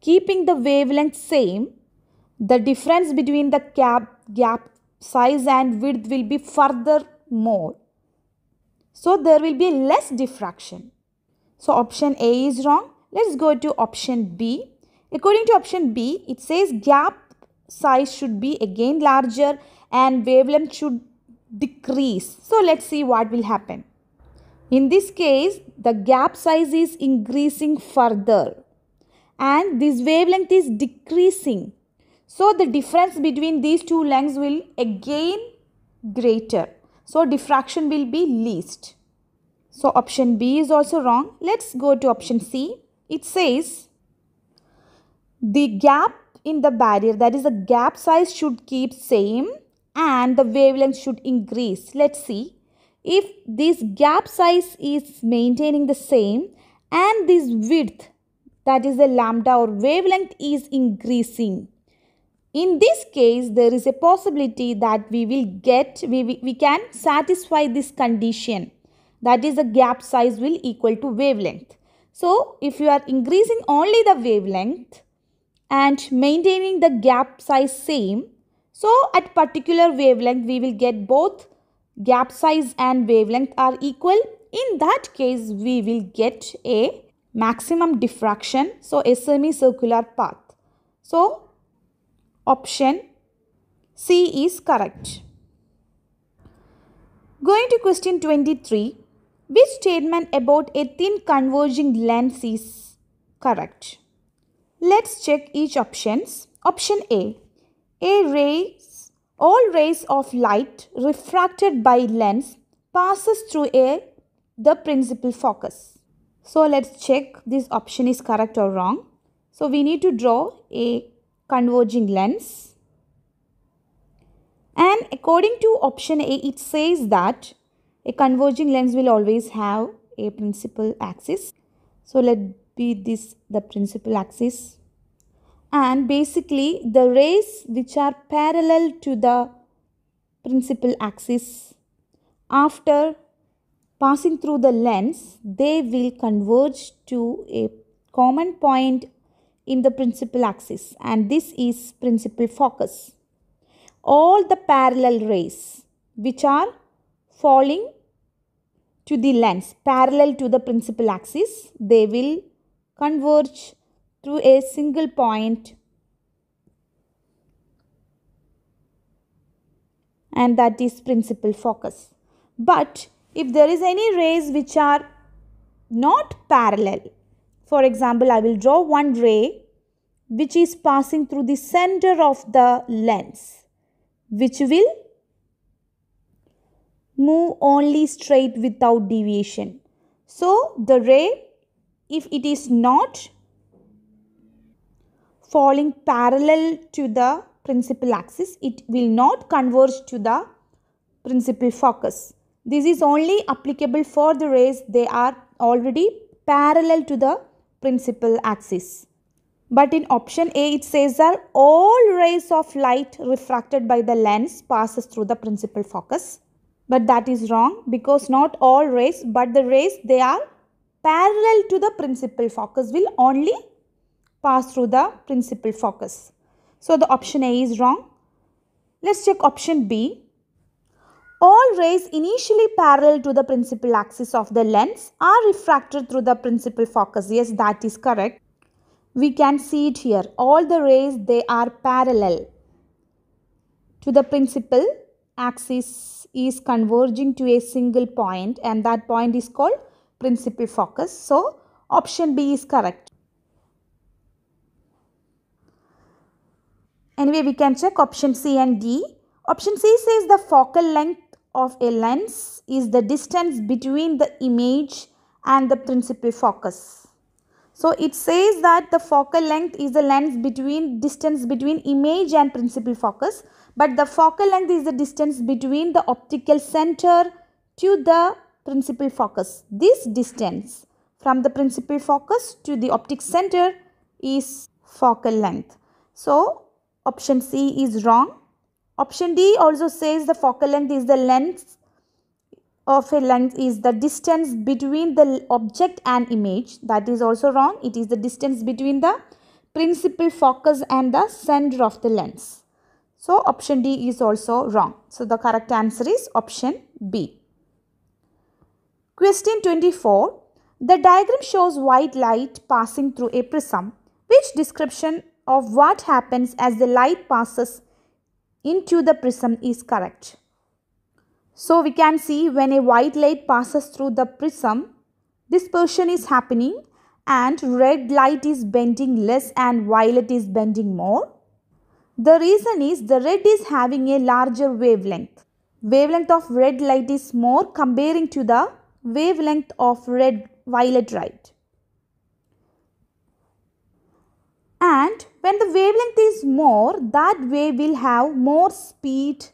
keeping the wavelength same, the difference between the gap, gap size and width will be further more. So there will be less diffraction. So option A is wrong. Let's go to option B. According to option B, it says gap size should be again larger and wavelength should decrease. So let's see what will happen. In this case, the gap size is increasing further and this wavelength is decreasing. So the difference between these two lengths will again greater. So diffraction will be least. So option B is also wrong. Let's go to option C. It says the gap in the barrier that is the gap size should keep same and the wavelength should increase. Let's see. If this gap size is maintaining the same and this width that is the lambda or wavelength is increasing in this case there is a possibility that we will get we, we, can satisfy this condition that is the gap size will equal to wavelength so if you are increasing only the wavelength and maintaining the gap size same so at particular wavelength we will get both gap size and wavelength are equal in that case we will get a maximum diffraction so a semicircular path so Option C is correct. Going to question 23. Which statement about a thin converging lens is correct? Let's check each options. Option A. A rays, all rays of light refracted by lens passes through a the principal focus. So let's check this option is correct or wrong. So we need to draw a converging lens. And according to option A, it says that a converging lens will always have a principal axis. So let be this the principal axis. And basically the rays which are parallel to the principal axis after passing through the lens, they will converge to a common point in the principal axis and this is principal focus. All the parallel rays which are falling to the lens parallel to the principal axis they will converge through a single point and that is principal focus but if there is any rays which are not parallel for example, I will draw one ray which is passing through the center of the lens which will move only straight without deviation. So, the ray if it is not falling parallel to the principal axis, it will not converge to the principal focus. This is only applicable for the rays they are already parallel to the principal axis. But in option A, it says that all rays of light refracted by the lens passes through the principal focus. But that is wrong because not all rays, but the rays, they are parallel to the principal focus will only pass through the principal focus. So, the option A is wrong. Let's check option B. All rays initially parallel to the principal axis of the lens are refracted through the principal focus. Yes, that is correct. We can see it here. All the rays, they are parallel to the principal axis is converging to a single point and that point is called principal focus. So, option B is correct. Anyway, we can check option C and D. Option C says the focal length of a lens is the distance between the image and the principal focus. So it says that the focal length is the lens between distance between image and principal focus but the focal length is the distance between the optical center to the principal focus. This distance from the principal focus to the optic center is focal length. So option C is wrong. Option D also says the focal length is the length of a length is the distance between the object and image. That is also wrong. It is the distance between the principal focus and the center of the lens. So option D is also wrong. So the correct answer is option B. Question 24. The diagram shows white light passing through a prism. Which description of what happens as the light passes into the prism is correct. So we can see when a white light passes through the prism, dispersion is happening and red light is bending less and violet is bending more. The reason is the red is having a larger wavelength. Wavelength of red light is more comparing to the wavelength of red violet light. and when the wavelength is more that wave will have more speed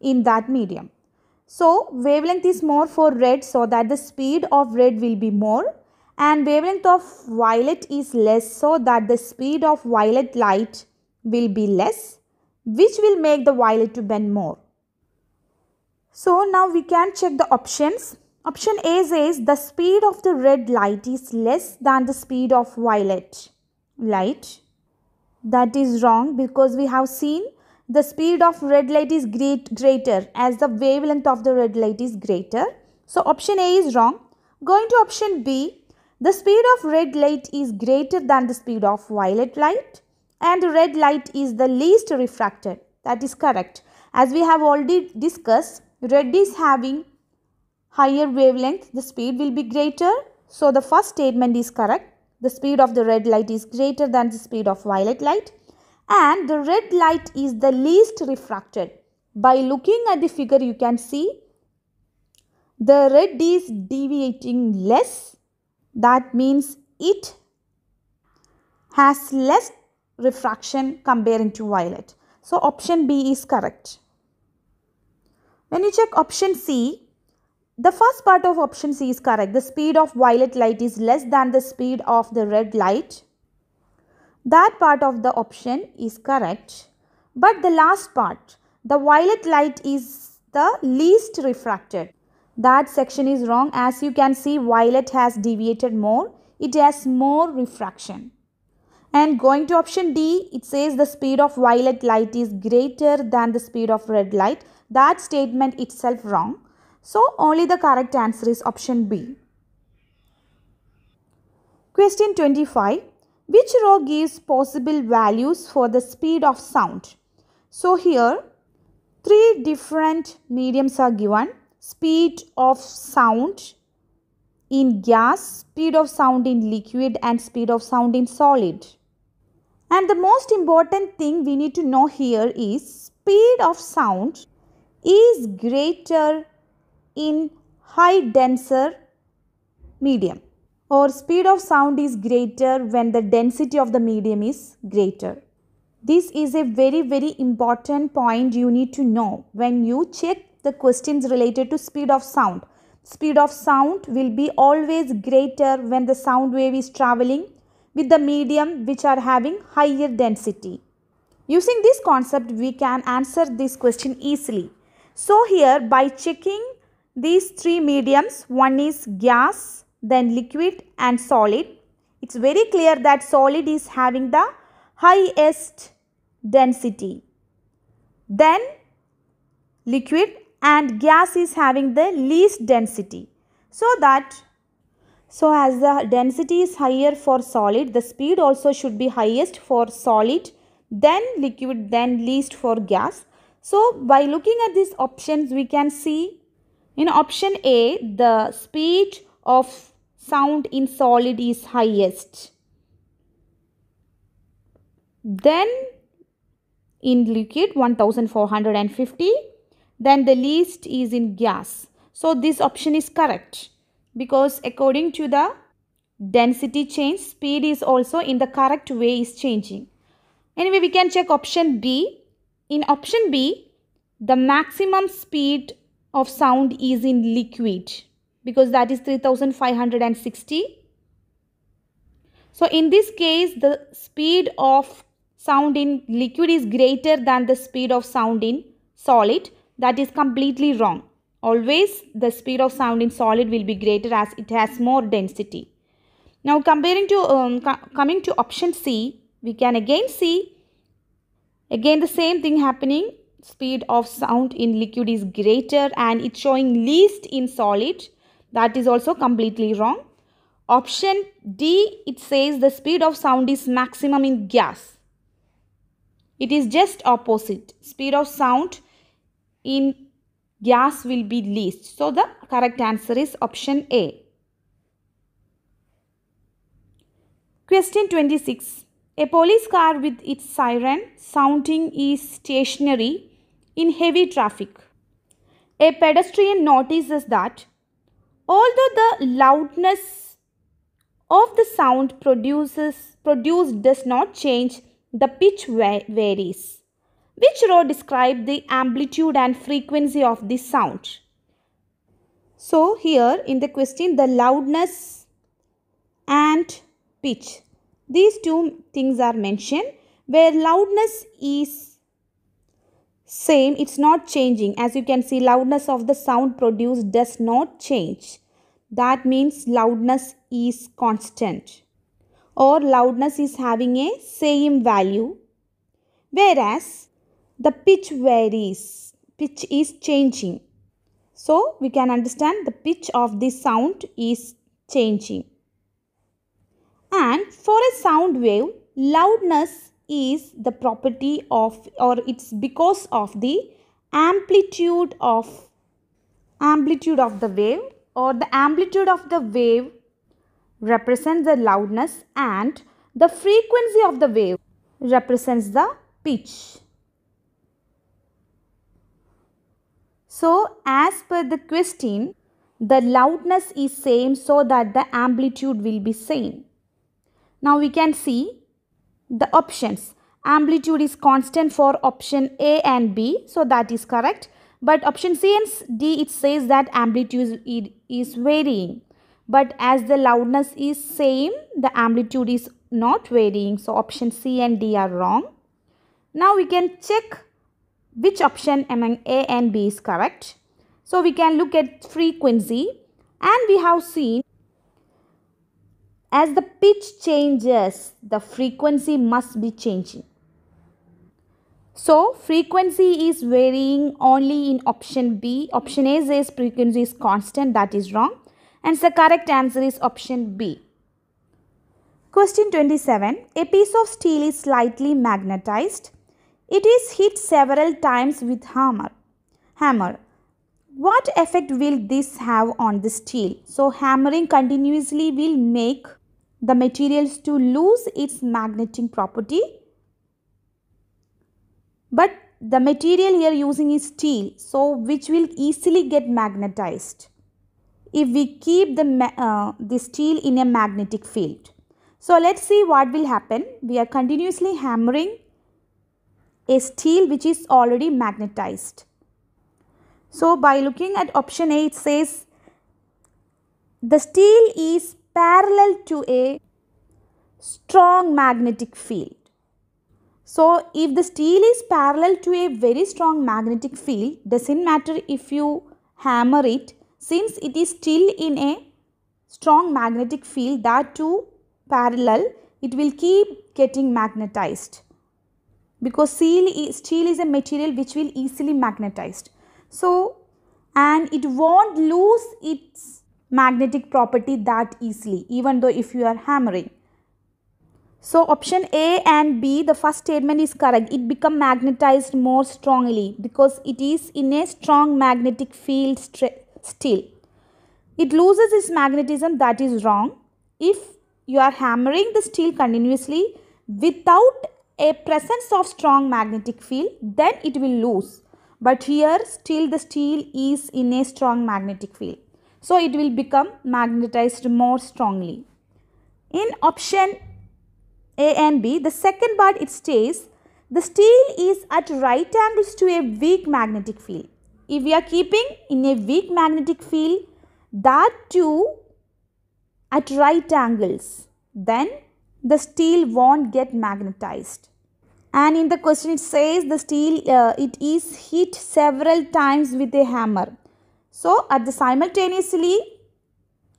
in that medium. So wavelength is more for red so that the speed of red will be more and wavelength of violet is less so that the speed of violet light will be less which will make the violet to bend more. So now we can check the options. Option A says the speed of the red light is less than the speed of violet light. That is wrong because we have seen the speed of red light is great, greater as the wavelength of the red light is greater. So option A is wrong. Going to option B, the speed of red light is greater than the speed of violet light and red light is the least refracted. That is correct. As we have already discussed, red is having higher wavelength, the speed will be greater. So the first statement is correct the speed of the red light is greater than the speed of violet light and the red light is the least refracted. By looking at the figure you can see the red is deviating less that means it has less refraction comparing to violet. So option B is correct. When you check option C, the first part of option C is correct. The speed of violet light is less than the speed of the red light. That part of the option is correct. But the last part, the violet light is the least refracted. That section is wrong. As you can see, violet has deviated more. It has more refraction. And going to option D, it says the speed of violet light is greater than the speed of red light. That statement itself wrong so only the correct answer is option B. Question 25. Which row gives possible values for the speed of sound? So here three different mediums are given. Speed of sound in gas, speed of sound in liquid and speed of sound in solid. And the most important thing we need to know here is speed of sound is greater in high denser medium or speed of sound is greater when the density of the medium is greater. This is a very very important point you need to know when you check the questions related to speed of sound. Speed of sound will be always greater when the sound wave is traveling with the medium which are having higher density. Using this concept we can answer this question easily. So here by checking these three mediums, one is gas, then liquid and solid. It's very clear that solid is having the highest density. Then liquid and gas is having the least density. So that so as the density is higher for solid, the speed also should be highest for solid, then liquid, then least for gas. So by looking at these options, we can see in option A, the speed of sound in solid is highest. Then in liquid 1450. Then the least is in gas. So this option is correct because according to the density change, speed is also in the correct way is changing. Anyway, we can check option B. In option B, the maximum speed of sound is in liquid because that is 3560 so in this case the speed of sound in liquid is greater than the speed of sound in solid that is completely wrong always the speed of sound in solid will be greater as it has more density now comparing to um, coming to option c we can again see again the same thing happening speed of sound in liquid is greater and it's showing least in solid. That is also completely wrong. Option D, it says the speed of sound is maximum in gas. It is just opposite. Speed of sound in gas will be least. So the correct answer is option A. Question 26. A police car with its siren sounding is stationary in heavy traffic. A pedestrian notices that although the loudness of the sound produces, produced does not change, the pitch varies. Which row describes the amplitude and frequency of the sound? So here in the question the loudness and pitch. These two things are mentioned where loudness is same it's not changing as you can see loudness of the sound produced does not change that means loudness is constant or loudness is having a same value whereas the pitch varies pitch is changing so we can understand the pitch of the sound is changing and for a sound wave, loudness is the property of or it's because of the amplitude of amplitude of the wave or the amplitude of the wave represents the loudness and the frequency of the wave represents the pitch. So as per the question, the loudness is same so that the amplitude will be same. Now we can see the options. Amplitude is constant for option A and B. So that is correct. But option C and D it says that amplitude is varying. But as the loudness is same, the amplitude is not varying. So option C and D are wrong. Now we can check which option among A and B is correct. So we can look at frequency and we have seen as the pitch changes, the frequency must be changing. So frequency is varying only in option B. Option A says frequency is constant, that is wrong. And the correct answer is option B. Question 27. A piece of steel is slightly magnetized. It is hit several times with hammer. Hammer. What effect will this have on the steel? So hammering continuously will make the materials to lose its magnetic property. But the material here using is steel, so which will easily get magnetized if we keep the, uh, the steel in a magnetic field. So let's see what will happen. We are continuously hammering a steel which is already magnetized. So by looking at option A, it says the steel is parallel to a strong magnetic field. So, if the steel is parallel to a very strong magnetic field, doesn't matter if you hammer it, since it is still in a strong magnetic field that too parallel, it will keep getting magnetized because steel, steel is a material which will easily magnetized. So, and it won't lose its magnetic property that easily even though if you are hammering. So option A and B the first statement is correct it become magnetized more strongly because it is in a strong magnetic field still. It loses its magnetism that is wrong if you are hammering the steel continuously without a presence of strong magnetic field then it will lose but here still the steel is in a strong magnetic field. So it will become magnetized more strongly. In option A and B, the second part it stays. the steel is at right angles to a weak magnetic field. If we are keeping in a weak magnetic field, that too at right angles, then the steel won't get magnetized. And in the question it says the steel, uh, it is hit several times with a hammer. So at the simultaneously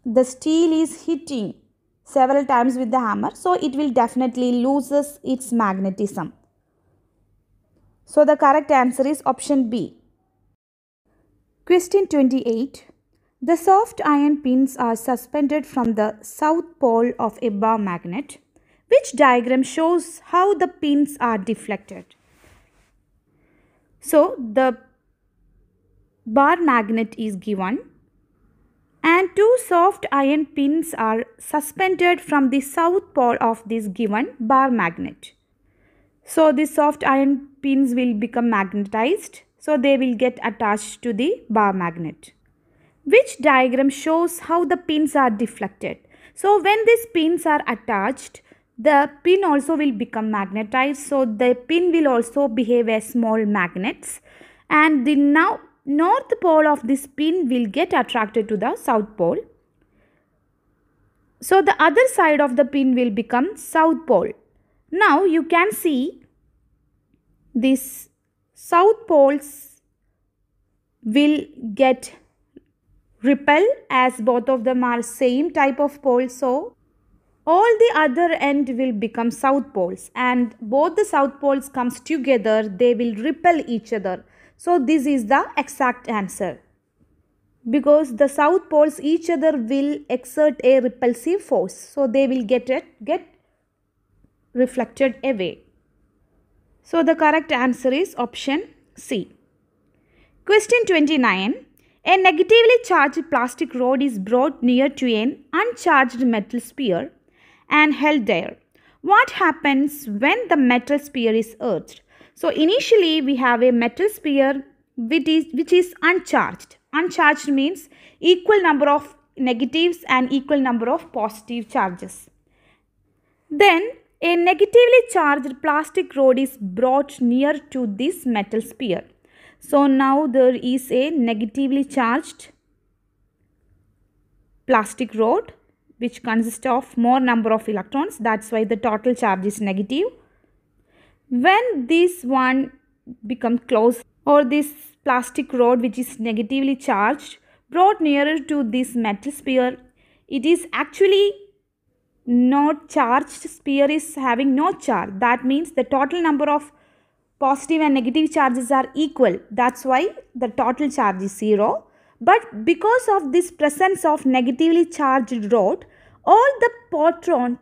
the steel is hitting several times with the hammer so it will definitely loses its magnetism. So the correct answer is option B. Question 28. The soft iron pins are suspended from the south pole of a bar magnet. Which diagram shows how the pins are deflected? So the bar magnet is given and two soft iron pins are suspended from the south pole of this given bar magnet. So the soft iron pins will become magnetized. So they will get attached to the bar magnet. Which diagram shows how the pins are deflected. So when these pins are attached, the pin also will become magnetized. So the pin will also behave as small magnets. And the now north pole of this pin will get attracted to the south pole. So the other side of the pin will become south pole. Now you can see this south poles will get repel as both of them are same type of pole. So all the other end will become south poles and both the south poles comes together they will repel each other so this is the exact answer. Because the south poles each other will exert a repulsive force. So they will get it, get reflected away. So the correct answer is option C. Question 29. A negatively charged plastic rod is brought near to an uncharged metal sphere and held there. What happens when the metal sphere is earthed? So initially we have a metal sphere which is, which is uncharged. Uncharged means equal number of negatives and equal number of positive charges. Then a negatively charged plastic rod is brought near to this metal sphere. So now there is a negatively charged plastic rod which consists of more number of electrons. That's why the total charge is negative. When this one becomes close, or this plastic rod which is negatively charged brought nearer to this metal sphere, it is actually not charged sphere is having no charge. That means the total number of positive and negative charges are equal. That's why the total charge is 0. But because of this presence of negatively charged rod, all the protons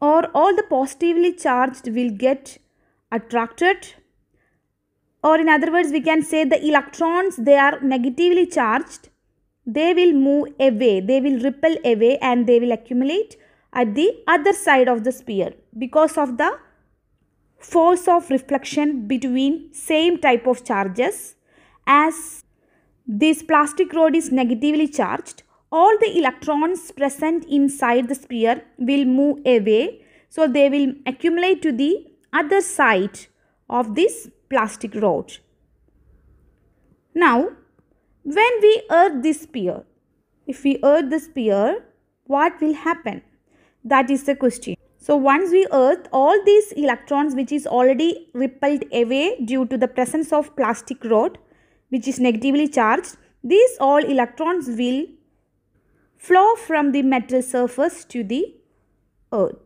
or all the positively charged will get attracted or in other words we can say the electrons they are negatively charged they will move away they will repel away and they will accumulate at the other side of the sphere because of the force of reflection between same type of charges as this plastic rod is negatively charged all the electrons present inside the sphere will move away. So they will accumulate to the other side of this plastic rod. Now, when we earth this sphere, if we earth the sphere, what will happen? That is the question. So once we earth all these electrons which is already repelled away due to the presence of plastic rod which is negatively charged, these all electrons will flow from the metal surface to the earth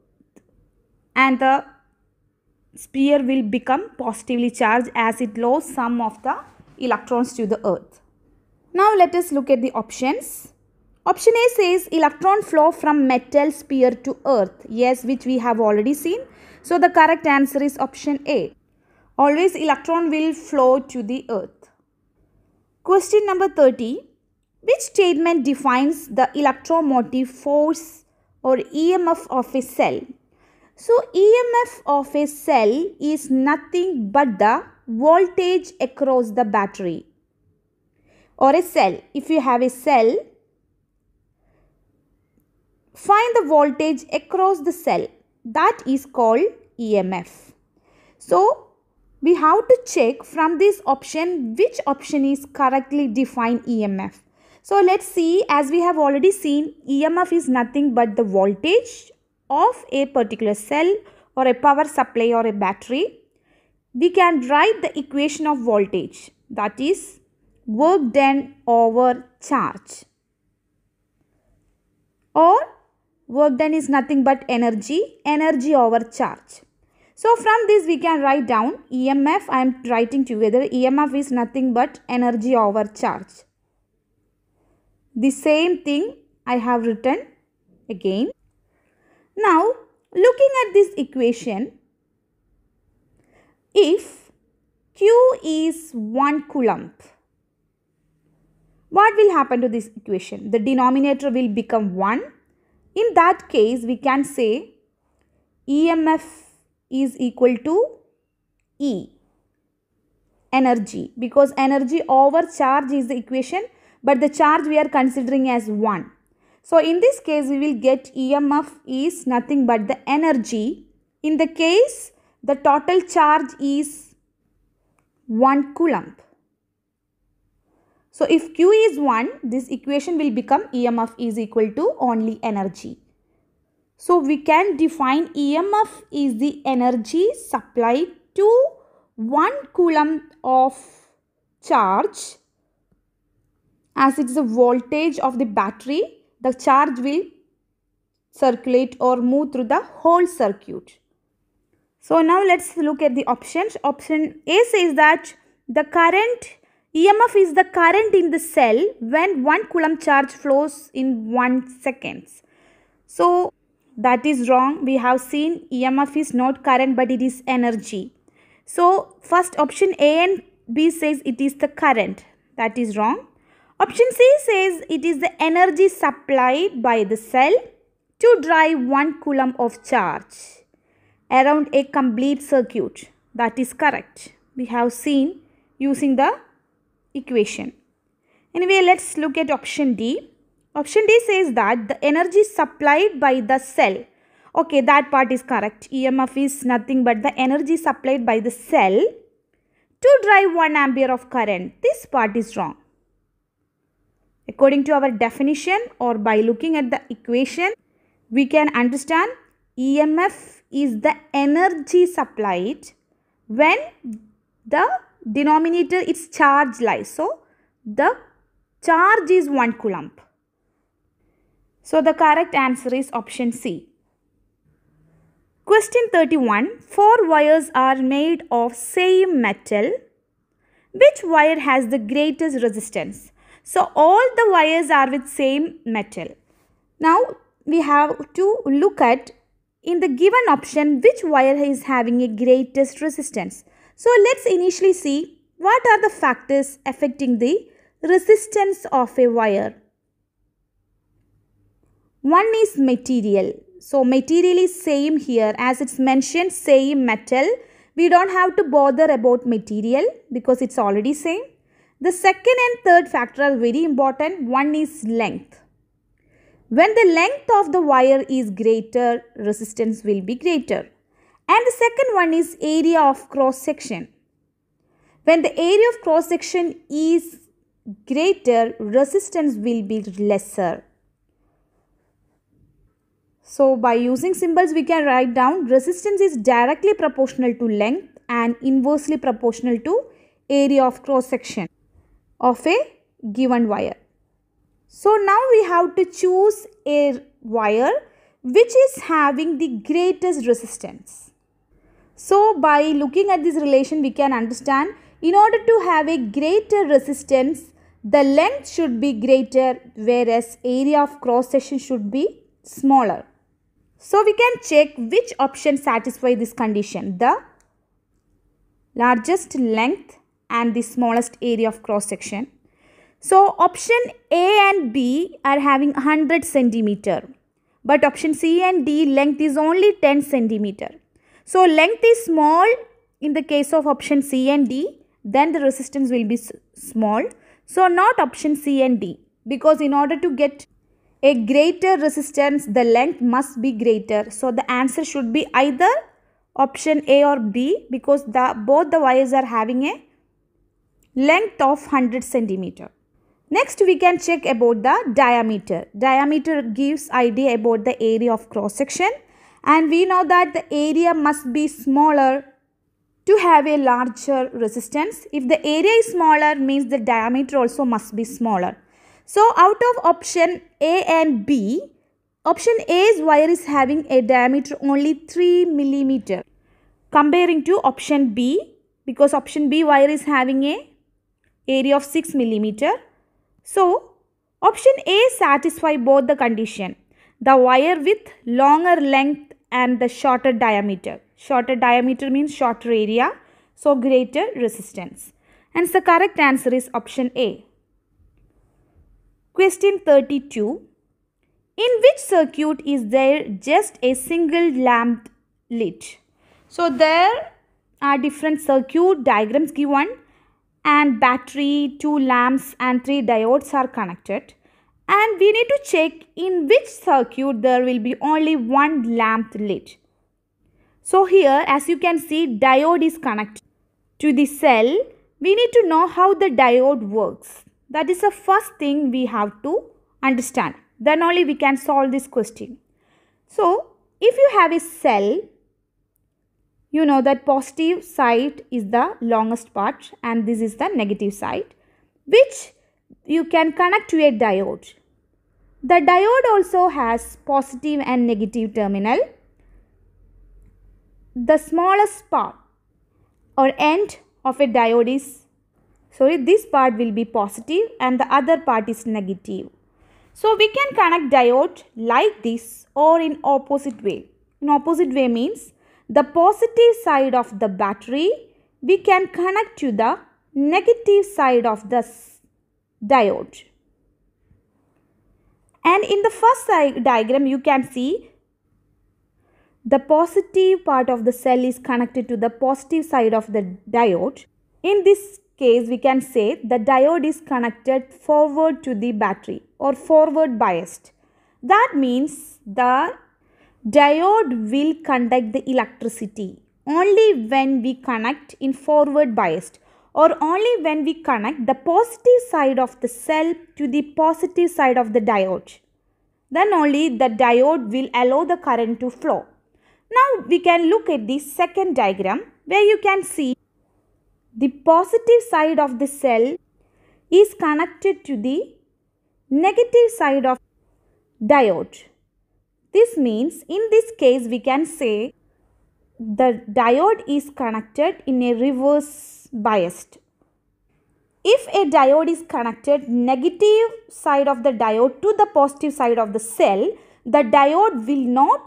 and the sphere will become positively charged as it lost some of the electrons to the earth. Now let us look at the options. Option A says electron flow from metal sphere to earth. Yes, which we have already seen. So the correct answer is option A. Always electron will flow to the earth. Question number 30. Which statement defines the electromotive force or EMF of a cell? So EMF of a cell is nothing but the voltage across the battery or a cell. If you have a cell, find the voltage across the cell. That is called EMF. So we have to check from this option which option is correctly defined EMF. So let's see as we have already seen EMF is nothing but the voltage of a particular cell or a power supply or a battery. We can write the equation of voltage that is work done over charge or work done is nothing but energy energy over charge. So from this we can write down EMF I am writing together EMF is nothing but energy over charge the same thing I have written again. Now looking at this equation, if Q is 1 coulomb, what will happen to this equation? The denominator will become 1. In that case, we can say EMF is equal to E, energy, because energy over charge is the equation but the charge we are considering as 1. So in this case we will get EMF is nothing but the energy. In the case the total charge is 1 coulomb. So if Q is 1 this equation will become EMF is equal to only energy. So we can define EMF is the energy supplied to 1 coulomb of charge as it is the voltage of the battery the charge will circulate or move through the whole circuit. So now let's look at the options. Option A says that the current EMF is the current in the cell when 1 coulomb charge flows in 1 seconds. So that is wrong. We have seen EMF is not current but it is energy. So first option A and B says it is the current. That is wrong. Option C says it is the energy supplied by the cell to drive 1 coulomb of charge around a complete circuit. That is correct. We have seen using the equation. Anyway, let's look at option D. Option D says that the energy supplied by the cell. Okay, that part is correct. EMF is nothing but the energy supplied by the cell to drive 1 ampere of current. This part is wrong. According to our definition or by looking at the equation, we can understand EMF is the energy supplied when the denominator is charge lies. So, the charge is 1 coulomb. So, the correct answer is option C. Question 31. Four wires are made of same metal. Which wire has the greatest resistance? So all the wires are with same metal. Now we have to look at in the given option which wire is having a greatest resistance. So let's initially see what are the factors affecting the resistance of a wire. One is material. So material is same here as it's mentioned same metal. We don't have to bother about material because it's already same. The second and third factor are very important. One is length. When the length of the wire is greater, resistance will be greater. And the second one is area of cross section. When the area of cross section is greater, resistance will be lesser. So by using symbols we can write down resistance is directly proportional to length and inversely proportional to area of cross section of a given wire. So now we have to choose a wire which is having the greatest resistance. So by looking at this relation we can understand in order to have a greater resistance the length should be greater whereas area of cross section should be smaller. So we can check which option satisfy this condition the largest length and the smallest area of cross section. So option A and B are having 100 centimeter but option C and D length is only 10 centimeter. So length is small in the case of option C and D then the resistance will be small. So not option C and D because in order to get a greater resistance the length must be greater. So the answer should be either option A or B because the both the wires are having a length of 100 centimeter. Next we can check about the diameter. Diameter gives idea about the area of cross section and we know that the area must be smaller to have a larger resistance. If the area is smaller means the diameter also must be smaller. So out of option A and B, option A's wire is having a diameter only 3 millimeter comparing to option B because option B wire is having a area of 6 millimeter. So, option A satisfy both the condition. The wire with longer length and the shorter diameter. Shorter diameter means shorter area, so greater resistance. And the correct answer is option A. Question 32. In which circuit is there just a single lamp lit? So there are different circuit diagrams given and battery, two lamps and three diodes are connected. And we need to check in which circuit there will be only one lamp lit. So here as you can see diode is connected to the cell. We need to know how the diode works. That is the first thing we have to understand. Then only we can solve this question. So if you have a cell you know that positive side is the longest part and this is the negative side which you can connect to a diode. The diode also has positive and negative terminal. The smallest part or end of a diode is sorry this part will be positive and the other part is negative. So we can connect diode like this or in opposite way. In opposite way means the positive side of the battery, we can connect to the negative side of the diode. And in the first diagram, you can see the positive part of the cell is connected to the positive side of the diode. In this case, we can say the diode is connected forward to the battery or forward biased. That means the Diode will conduct the electricity only when we connect in forward biased or only when we connect the positive side of the cell to the positive side of the diode. Then only the diode will allow the current to flow. Now we can look at the second diagram where you can see the positive side of the cell is connected to the negative side of diode. This means in this case we can say the diode is connected in a reverse biased. If a diode is connected negative side of the diode to the positive side of the cell, the diode will not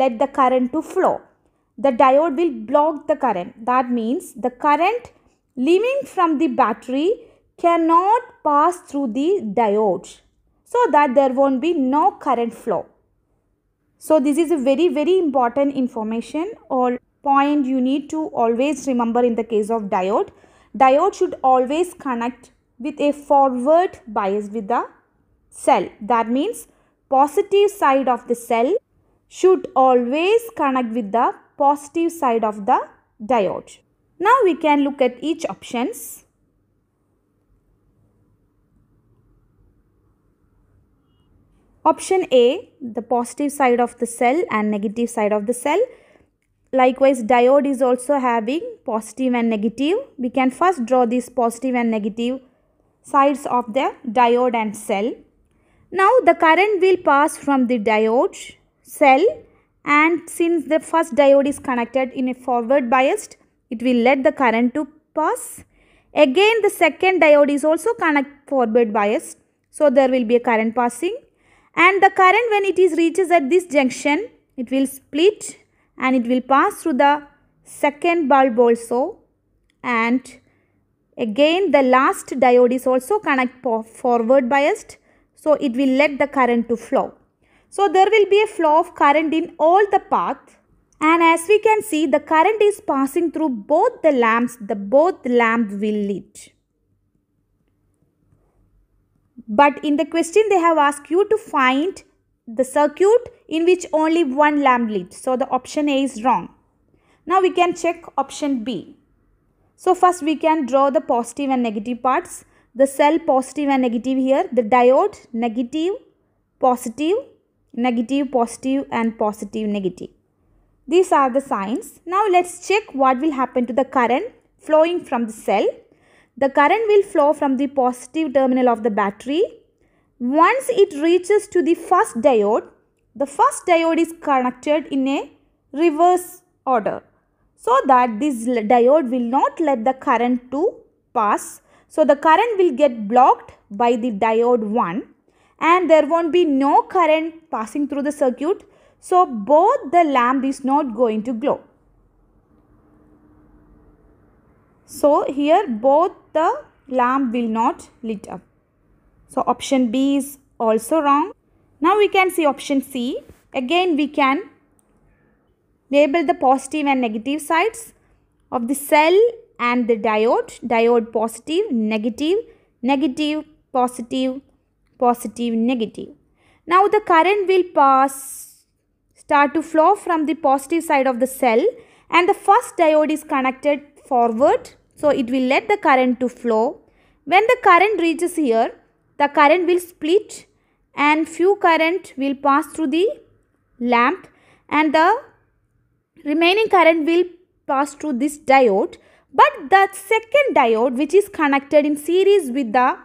let the current to flow. The diode will block the current. That means the current leaving from the battery cannot pass through the diode so that there won't be no current flow. So this is a very very important information or point you need to always remember in the case of diode. Diode should always connect with a forward bias with the cell. That means positive side of the cell should always connect with the positive side of the diode. Now we can look at each options. Option A, the positive side of the cell and negative side of the cell. Likewise, diode is also having positive and negative. We can first draw these positive and negative sides of the diode and cell. Now, the current will pass from the diode cell and since the first diode is connected in a forward biased, it will let the current to pass. Again, the second diode is also connect forward biased. So, there will be a current passing and the current when it is reaches at this junction it will split and it will pass through the second bulb also and again the last diode is also connect forward biased so it will let the current to flow so there will be a flow of current in all the path and as we can see the current is passing through both the lamps the both lamp will lit but in the question they have asked you to find the circuit in which only one lamp leads. So the option A is wrong. Now we can check option B. So first we can draw the positive and negative parts. The cell positive and negative here. The diode negative, positive, negative, positive and positive, negative. These are the signs. Now let's check what will happen to the current flowing from the cell. The current will flow from the positive terminal of the battery. Once it reaches to the first diode, the first diode is connected in a reverse order so that this diode will not let the current to pass. So the current will get blocked by the diode 1 and there won't be no current passing through the circuit. So both the lamp is not going to glow. So here both the lamp will not lit up. So option B is also wrong. Now we can see option C. Again we can label the positive and negative sides of the cell and the diode. Diode positive, negative, negative, positive, positive, negative. Now the current will pass, start to flow from the positive side of the cell and the first diode is connected forward so it will let the current to flow. When the current reaches here, the current will split and few current will pass through the lamp and the remaining current will pass through this diode. But the second diode which is connected in series with the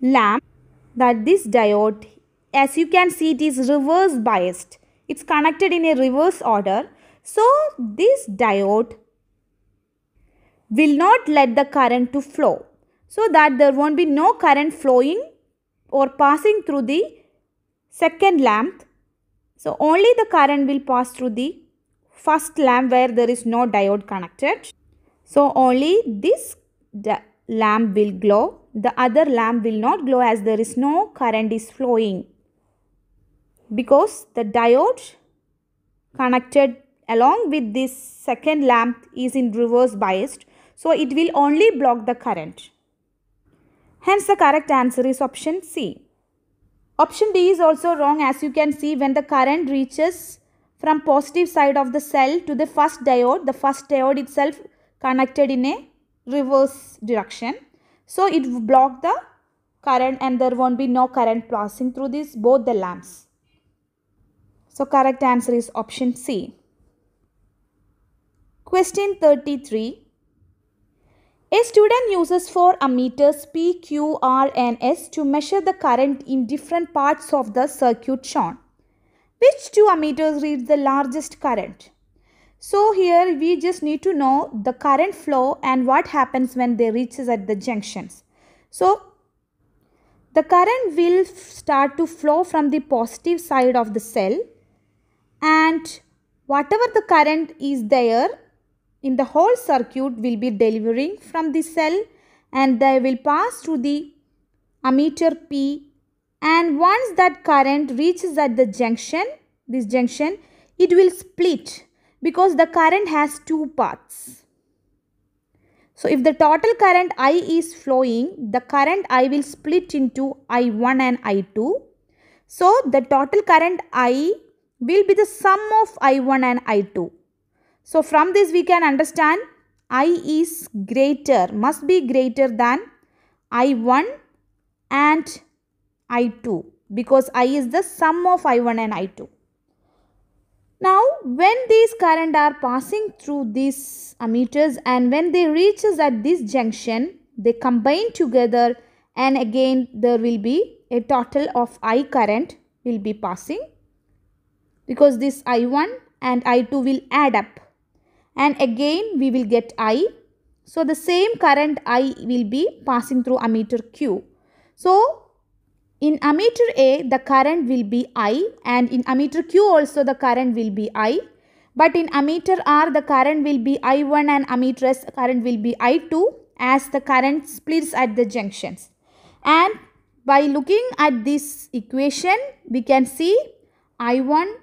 lamp that this diode as you can see it is reverse biased. It's connected in a reverse order. So this diode will not let the current to flow so that there won't be no current flowing or passing through the second lamp. So only the current will pass through the first lamp where there is no diode connected. So only this lamp will glow. The other lamp will not glow as there is no current is flowing because the diode connected along with this second lamp is in reverse biased. So it will only block the current. Hence the correct answer is option C. Option D is also wrong as you can see when the current reaches from positive side of the cell to the first diode, the first diode itself connected in a reverse direction. So it block the current and there won't be no current passing through this both the lamps. So correct answer is option C. Question 33. A student uses four ammeters P, Q, R and S to measure the current in different parts of the circuit shown. Which two ammeters read the largest current? So here we just need to know the current flow and what happens when they reaches at the junctions. So the current will start to flow from the positive side of the cell and whatever the current is there in the whole circuit will be delivering from the cell and they will pass to the ammeter P and once that current reaches at the junction, this junction, it will split because the current has two paths. So if the total current I is flowing, the current I will split into I1 and I2. So the total current I will be the sum of I1 and I2. So from this we can understand I is greater, must be greater than I1 and I2 because I is the sum of I1 and I2. Now when these current are passing through these ammeters and when they reaches at this junction, they combine together and again there will be a total of I current will be passing because this I1 and I2 will add up and again we will get I. So, the same current I will be passing through ammeter Q. So, in ammeter A the current will be I and in ammeter Q also the current will be I. But in ammeter R the current will be I1 and ammeter S current will be I2 as the current splits at the junctions. And by looking at this equation we can see I1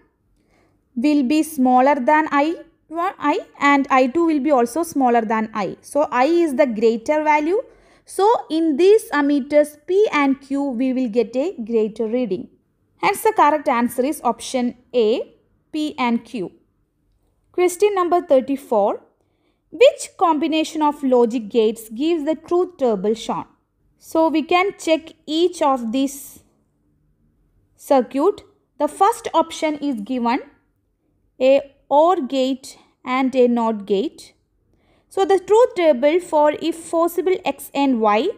will be smaller than I i and i2 will be also smaller than i. So, i is the greater value. So, in these ammeters P and Q we will get a greater reading. Hence, the correct answer is option A, P and Q. Question number 34. Which combination of logic gates gives the truth table shown? So, we can check each of these circuit. The first option is given a OR gate and a NOT gate. So the truth table for if possible x and y,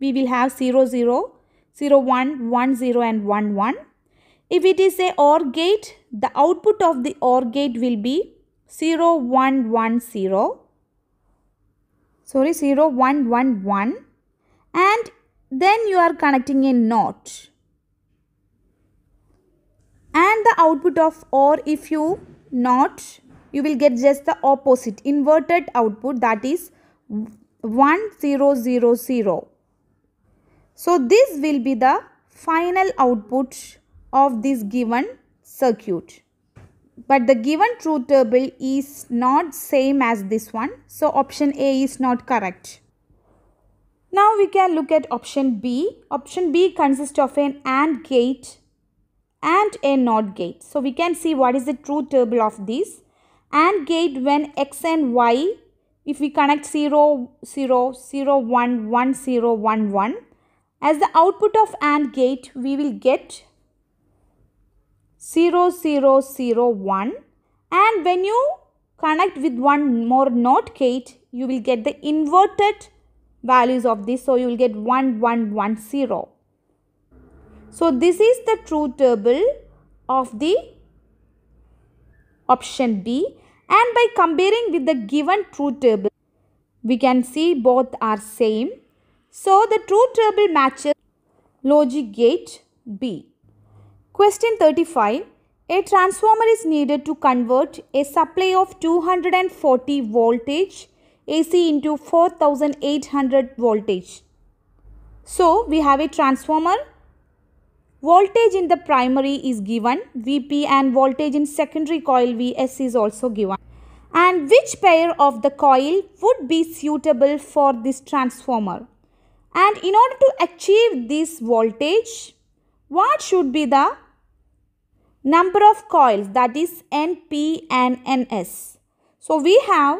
we will have 0, 0, 0, 1, 1, 0 and 1, 1. If it is a OR gate, the output of the OR gate will be 0, 1, 1, 0. Sorry, 0, 1, 1, 1. And then you are connecting a NOT. And the output of OR if you not you will get just the opposite inverted output that is 1000. So this will be the final output of this given circuit. But the given truth table is not same as this one. So option A is not correct. Now we can look at option B. Option B consists of an AND gate and a NOT gate. So we can see what is the truth table of this. AND gate when x and y, if we connect 0, 0, 0, 1, 1, 0, 1, 1. As the output of AND gate, we will get 0, 0, 0, 1. And when you connect with one more NOT gate, you will get the inverted values of this. So you will get 1, 1, 1, 0. So, this is the true table of the option B and by comparing with the given true table, we can see both are same. So, the true table matches logic gate B. Question 35. A transformer is needed to convert a supply of 240 voltage AC into 4800 voltage. So, we have a transformer Voltage in the primary is given Vp and voltage in secondary coil Vs is also given. And which pair of the coil would be suitable for this transformer? And in order to achieve this voltage, what should be the number of coils that is Np and Ns? So we have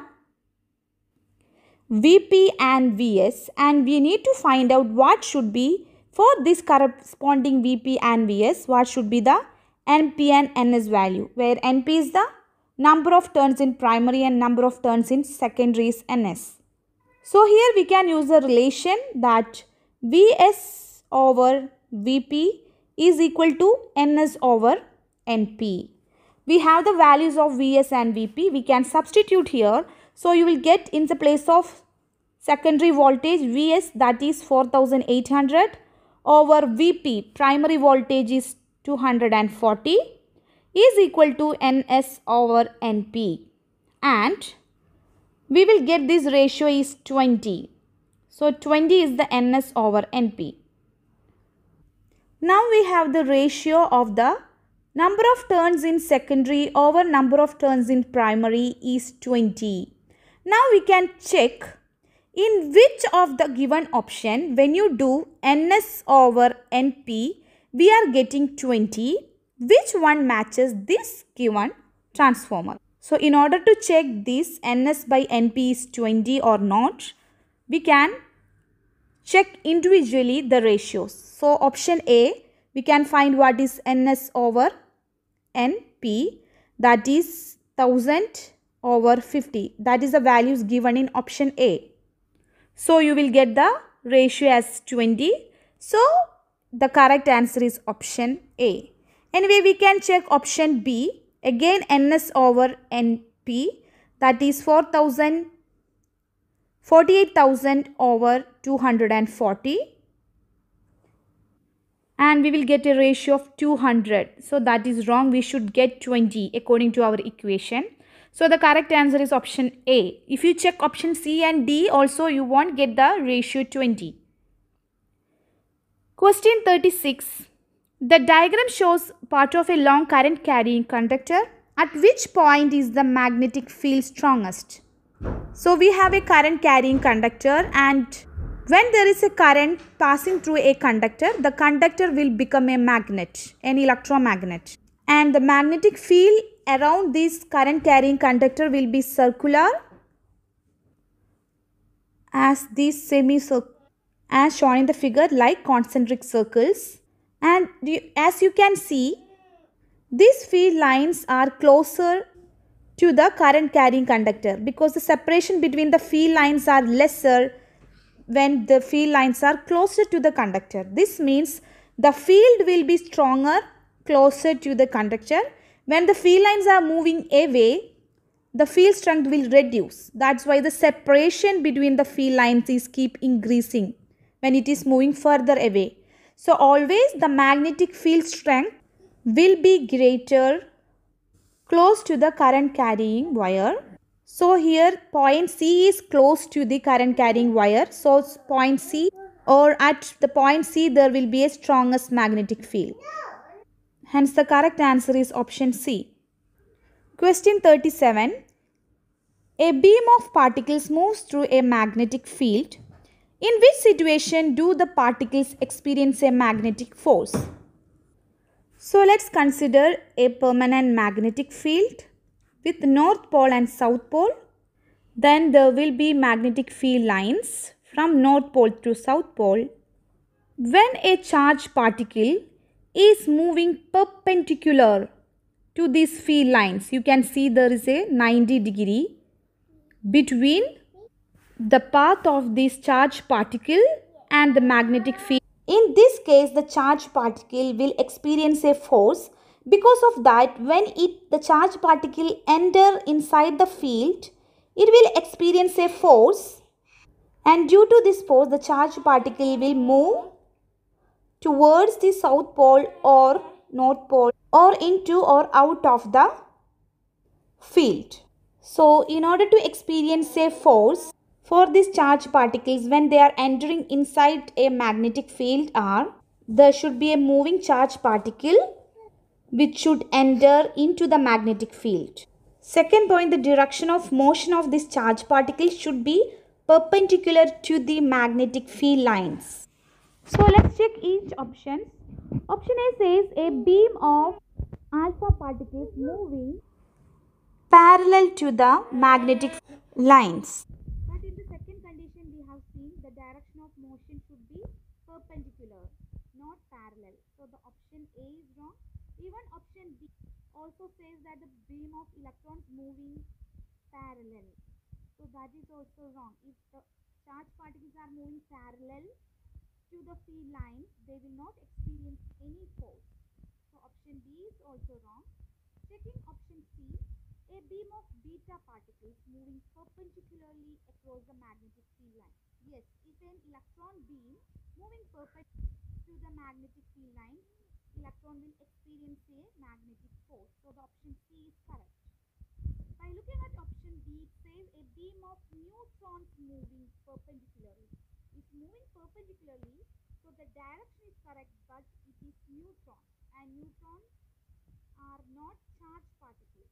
Vp and Vs and we need to find out what should be for this corresponding VP and VS, what should be the NP and NS value? Where NP is the number of turns in primary and number of turns in secondary is NS. So here we can use the relation that VS over VP is equal to NS over NP. We have the values of VS and VP. We can substitute here. So you will get in the place of secondary voltage VS that is 4800 over Vp primary voltage is 240 is equal to Ns over Np and we will get this ratio is 20. So 20 is the Ns over Np. Now we have the ratio of the number of turns in secondary over number of turns in primary is 20. Now we can check in which of the given option when you do NS over NP we are getting 20 which one matches this given transformer. So in order to check this NS by NP is 20 or not we can check individually the ratios. So option A we can find what is NS over NP that is 1000 over 50 that is the values given in option A. So you will get the ratio as 20. So the correct answer is option A. Anyway, we can check option B. Again, NS over NP that is 4,000, 48,000 over 240 and we will get a ratio of 200. So that is wrong. We should get 20 according to our equation. So the correct answer is option A. If you check option C and D also you won't get the ratio 20. Question 36. The diagram shows part of a long current carrying conductor. At which point is the magnetic field strongest? So we have a current carrying conductor and when there is a current passing through a conductor, the conductor will become a magnet, an electromagnet and the magnetic field around this current carrying conductor will be circular as this semicircle as shown in the figure like concentric circles and you, as you can see these field lines are closer to the current carrying conductor because the separation between the field lines are lesser when the field lines are closer to the conductor. This means the field will be stronger closer to the conductor. When the felines are moving away, the field strength will reduce. That's why the separation between the felines is keep increasing when it is moving further away. So always the magnetic field strength will be greater close to the current carrying wire. So here point C is close to the current carrying wire. So point C or at the point C there will be a strongest magnetic field. Hence, the correct answer is option C. Question 37. A beam of particles moves through a magnetic field. In which situation do the particles experience a magnetic force? So let's consider a permanent magnetic field with north pole and south pole. Then there will be magnetic field lines from north pole to south pole. When a charged particle is moving perpendicular to these field lines. You can see there is a 90 degree between the path of this charged particle and the magnetic field. In this case, the charged particle will experience a force. Because of that, when it, the charge particle enter inside the field, it will experience a force and due to this force the charge particle will move towards the south pole or north pole or into or out of the field. So, in order to experience a force for these charged particles when they are entering inside a magnetic field are there should be a moving charged particle which should enter into the magnetic field. Second point, the direction of motion of this charged particle should be perpendicular to the magnetic field lines. So let's check each option. Option A says a beam of alpha particles moving parallel to the magnetic lines. But in the second condition we have seen the direction of motion should be perpendicular, not parallel. So the option A is wrong. Even option B also says that the beam of electrons moving parallel. So that is also wrong. If the charged particles are moving parallel, to the field line, they will not experience any force. So option B is also wrong. Checking option C, a beam of beta particles moving perpendicularly across the magnetic field line. Yes, if an electron beam moving perpendicularly to the magnetic field line, electron will experience a magnetic force. So the option C is correct. By looking at option D, it says a beam of neutrons moving perpendicularly is moving perpendicularly, so the direction is correct, but it is neutron, and neutrons are not charged particles.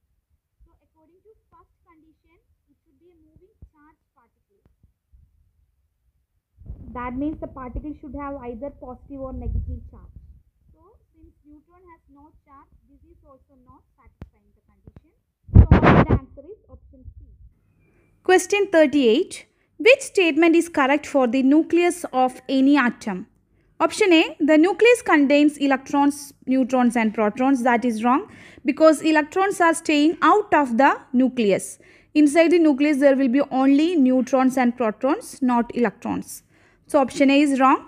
So according to first condition, it should be a moving charged particle. That means the particle should have either positive or negative charge. So since neutron has no charge, this is also not satisfying the condition. So the answer is option C. Question 38. Which statement is correct for the nucleus of any atom? Option A, the nucleus contains electrons, neutrons and protons. That is wrong because electrons are staying out of the nucleus. Inside the nucleus, there will be only neutrons and protons, not electrons. So, option A is wrong.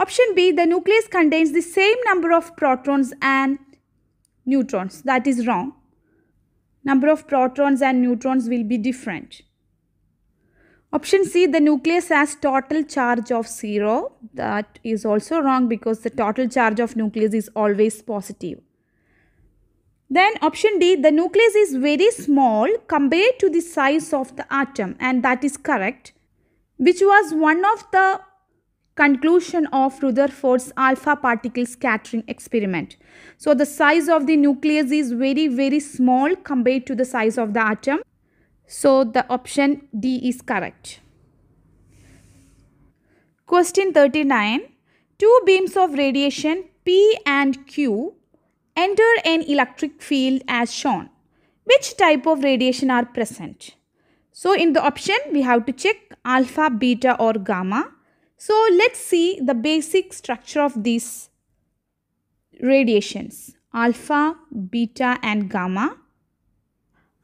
Option B, the nucleus contains the same number of protons and neutrons. That is wrong. Number of protons and neutrons will be different. Option C, the nucleus has total charge of 0. That is also wrong because the total charge of nucleus is always positive. Then option D, the nucleus is very small compared to the size of the atom and that is correct. Which was one of the conclusion of Rutherford's alpha particle scattering experiment. So the size of the nucleus is very very small compared to the size of the atom so the option D is correct. Question 39. Two beams of radiation P and Q enter an electric field as shown. Which type of radiation are present? So in the option we have to check alpha, beta or gamma. So let's see the basic structure of these radiations alpha, beta and gamma.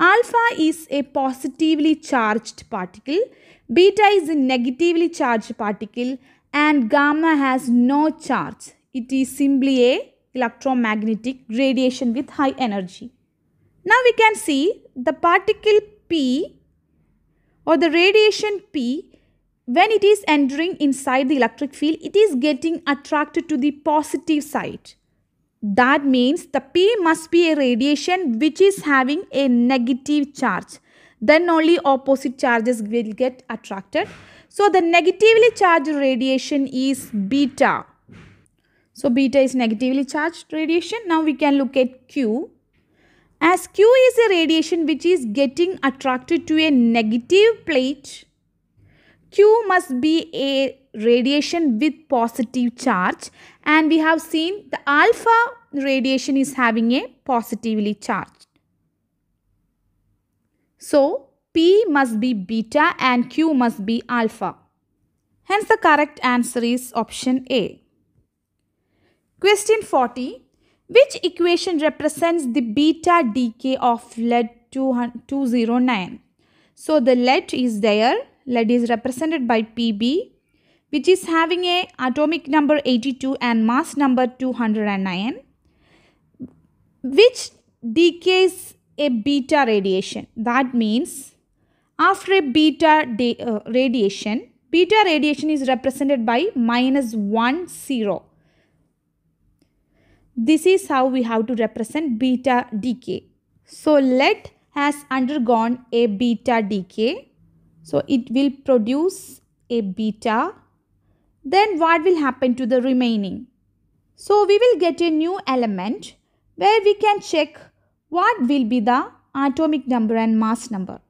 Alpha is a positively charged particle, beta is a negatively charged particle and gamma has no charge. It is simply a electromagnetic radiation with high energy. Now we can see the particle P or the radiation P when it is entering inside the electric field, it is getting attracted to the positive side. That means the P must be a radiation which is having a negative charge. Then only opposite charges will get attracted. So the negatively charged radiation is beta. So beta is negatively charged radiation. Now we can look at Q. As Q is a radiation which is getting attracted to a negative plate, Q must be a radiation with positive charge and we have seen the alpha radiation is having a positively charged. So P must be beta and Q must be alpha. Hence the correct answer is option A. Question 40. Which equation represents the beta decay of lead 209? So the lead is there. Lead is represented by Pb which is having a atomic number 82 and mass number 209 which decays a beta radiation that means after a beta de, uh, radiation beta radiation is represented by minus 1 0 this is how we have to represent beta decay so lead has undergone a beta decay so it will produce a beta then what will happen to the remaining? So we will get a new element where we can check what will be the atomic number and mass number.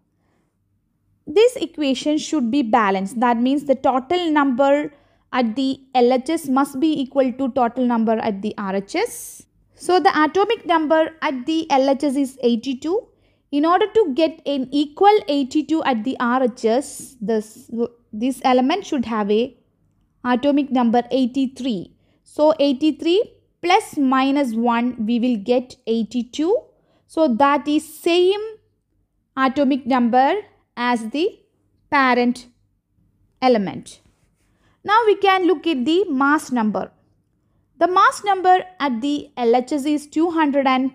This equation should be balanced. That means the total number at the LHS must be equal to total number at the RHS. So the atomic number at the LHS is 82. In order to get an equal 82 at the RHS, this, this element should have a atomic number 83. So 83 plus minus 1 we will get 82. So that is same atomic number as the parent element. Now we can look at the mass number. The mass number at the LHS is 209.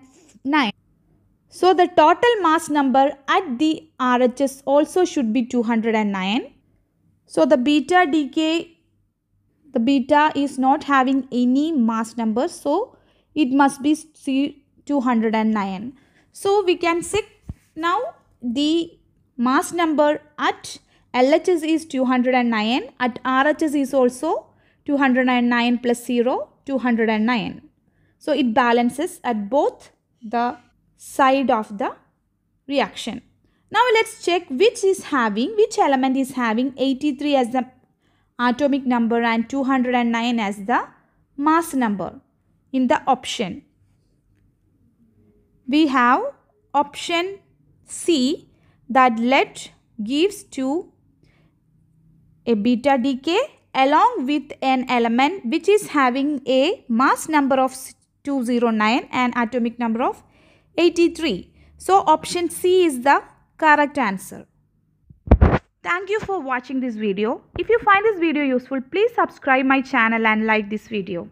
So the total mass number at the RHS also should be 209. So the beta decay the beta is not having any mass number so it must be C209. So we can say now the mass number at LHS is 209 at RHS is also 209 plus 0 209. So it balances at both the side of the reaction. Now let's check which is having, which element is having 83 as the atomic number and 209 as the mass number in the option. We have option C that lead gives to a beta decay along with an element which is having a mass number of 209 and atomic number of 83. So option C is the correct answer. Thank you for watching this video. If you find this video useful, please subscribe my channel and like this video.